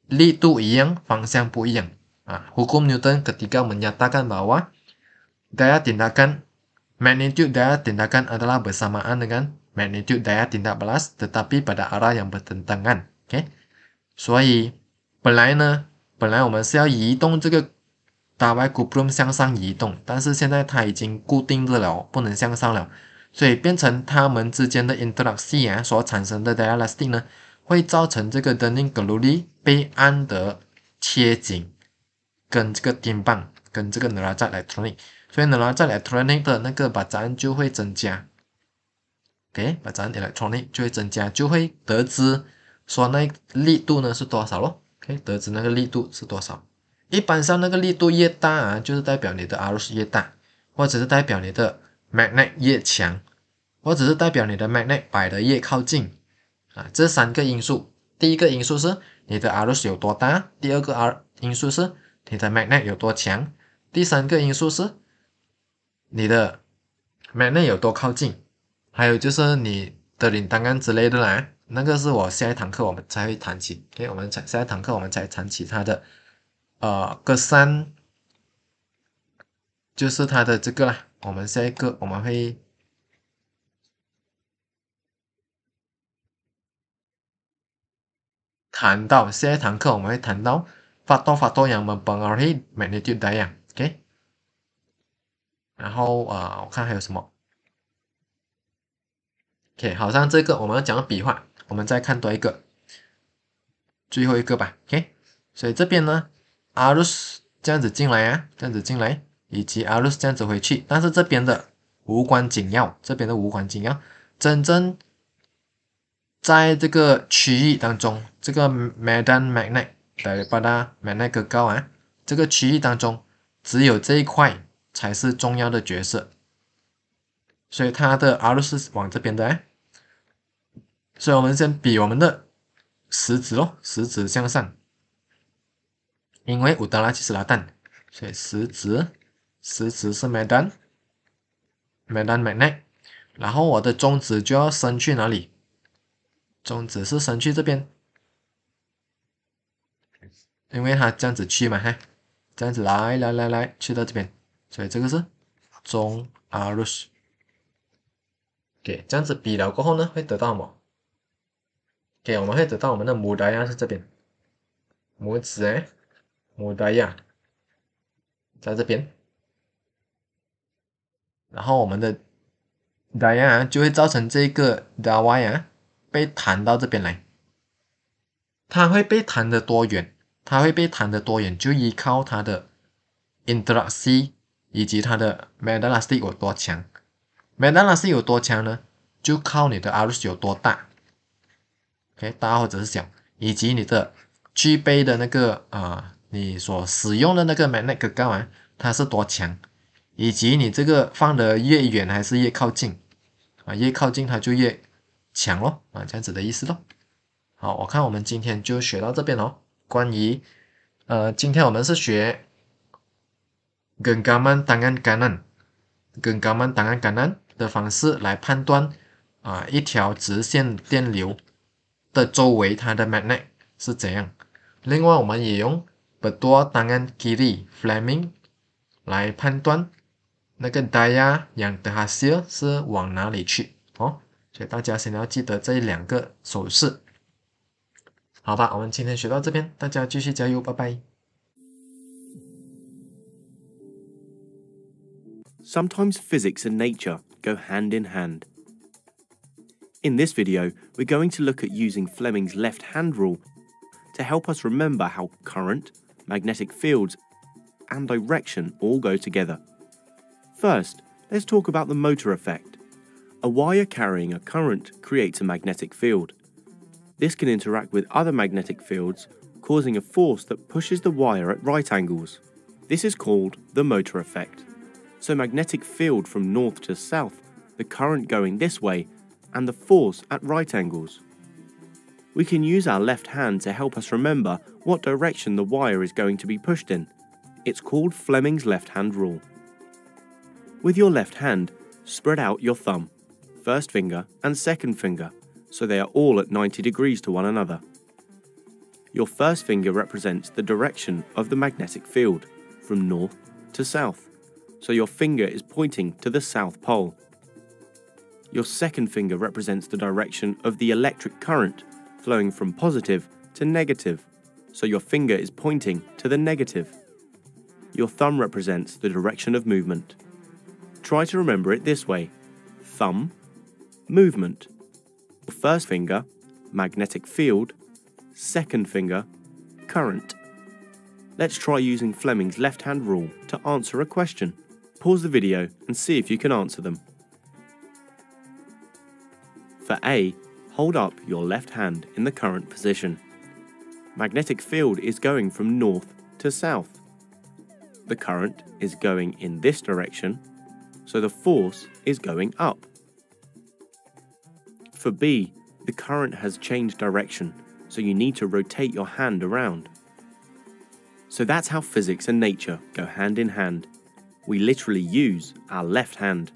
Speaker 1: 力度一样，方向不一样。啊，胡克牛顿第二定律，它表示说，大家点一看。Magnitude daya tindakan adalah bersamaan dengan magnitude daya tindak balas, tetapi pada arah yang bertentangan。Okay。s o 本来呢，本来我们是要移动这个大 y 股 b r o m 向上移动，但是现在它已经固定住了，不能向上了。所以变成它们之间的 interaction 所产生的 e l a s t i c 呢，会造成这个 dining g l o r i 被安得切紧，跟这个电棒跟这个哪吒来 train。所以呢，来在 electronic 的那个把咱就会增加，OK，把咱 electronic 就会增加，就会得知说那力度呢是多少咯，OK，得知那个力度是多少。一般上那个力度越大啊，就是代表你的 a r o s 越大，或者是代表你的 magnet 越强，或者是代表你的 magnet 摆的越靠近啊。这三个因素，第一个因素是你的 a r o s 有多大，第二个 r 因素是你的 magnet 有多强，第三个因素是。你的 m a g n i t 有多靠近，还有就是你的铃单杆之类的啦，那个是我下一堂课我们才会谈起。我们才下一堂课我们才谈起它的，呃，个三，就是它的这个啦。我们下一个我们会谈到，下一堂课我们会谈到，发多发多样本们而到一 magnitude 的样。然后啊，我看还有什么？OK，好像这个我们要讲笔画，我们再看多一个，最后一个吧。OK，所以这边呢，a r u s 这样子进来啊，这样子进来，以及 arus 这样子回去，但是这边的无关紧要，这边的无关紧要。真正在这个区域当中，这个 m a d a m Magnin 来把它 Magnin 搞这个区域当中只有这一块。才是重要的角色，所以他的 R 是斯往这边的，所以我们先比我们的食指咯，食指向上，因为乌德拉吉是拉蛋，所以食指食指是麦丹麦丹麦内，然后我的中指就要伸去哪里，中指是伸去这边，因为它这样子去嘛，哈，这样子来来来来，去到这边。所以这个是中阿鲁斯，给这样子比了过后呢，会得到什么？给我们会得到我们的母达亚是这边，母子，母达亚，在这边。然后我们的达亚就会造成这个达瓦啊，被弹到这边来。它会被弹的多远？它会被弹的多远就依靠它的 i n t e r t i 以及它的 Magnetic 有多强？Magnetic 有多强呢？就靠你的 r u s 有多大，OK 大或者是小，以及你的 G 杯的那个啊，你所使用的那个 Magnetic 它是多强，以及你这个放的越远还是越靠近啊？越靠近它就越强咯啊，这样子的意思喽。好，我看我们今天就学到这边咯，关于呃，今天我们是学。用伽马单按杆按，用伽马单按杆按的方式来判断啊一条直线电流的周围它的 m a g n e t 是怎样。另外我们也用不拖 kiri Fleming 来判断那个大呀，h 的 s i 尔是往哪里去哦。所以大家先要记得这两个手势，好吧？我们今天学到这边，大家继续加油，拜拜。
Speaker 2: Sometimes physics and nature go hand in hand. In this video, we're going to look at using Fleming's left-hand rule to help us remember how current, magnetic fields, and direction all go together. First, let's talk about the motor effect. A wire carrying a current creates a magnetic field. This can interact with other magnetic fields, causing a force that pushes the wire at right angles. This is called the motor effect so magnetic field from north to south, the current going this way, and the force at right angles. We can use our left hand to help us remember what direction the wire is going to be pushed in. It's called Fleming's left hand rule. With your left hand, spread out your thumb, first finger and second finger, so they are all at 90 degrees to one another. Your first finger represents the direction of the magnetic field, from north to south so your finger is pointing to the South Pole. Your second finger represents the direction of the electric current flowing from positive to negative, so your finger is pointing to the negative. Your thumb represents the direction of movement. Try to remember it this way thumb, movement. First finger, magnetic field. Second finger, current. Let's try using Fleming's left hand rule to answer a question. Pause the video and see if you can answer them. For A, hold up your left hand in the current position. Magnetic field is going from north to south. The current is going in this direction, so the force is going up. For B, the current has changed direction, so you need to rotate your hand around. So that's how physics and nature go hand in hand we literally use our left hand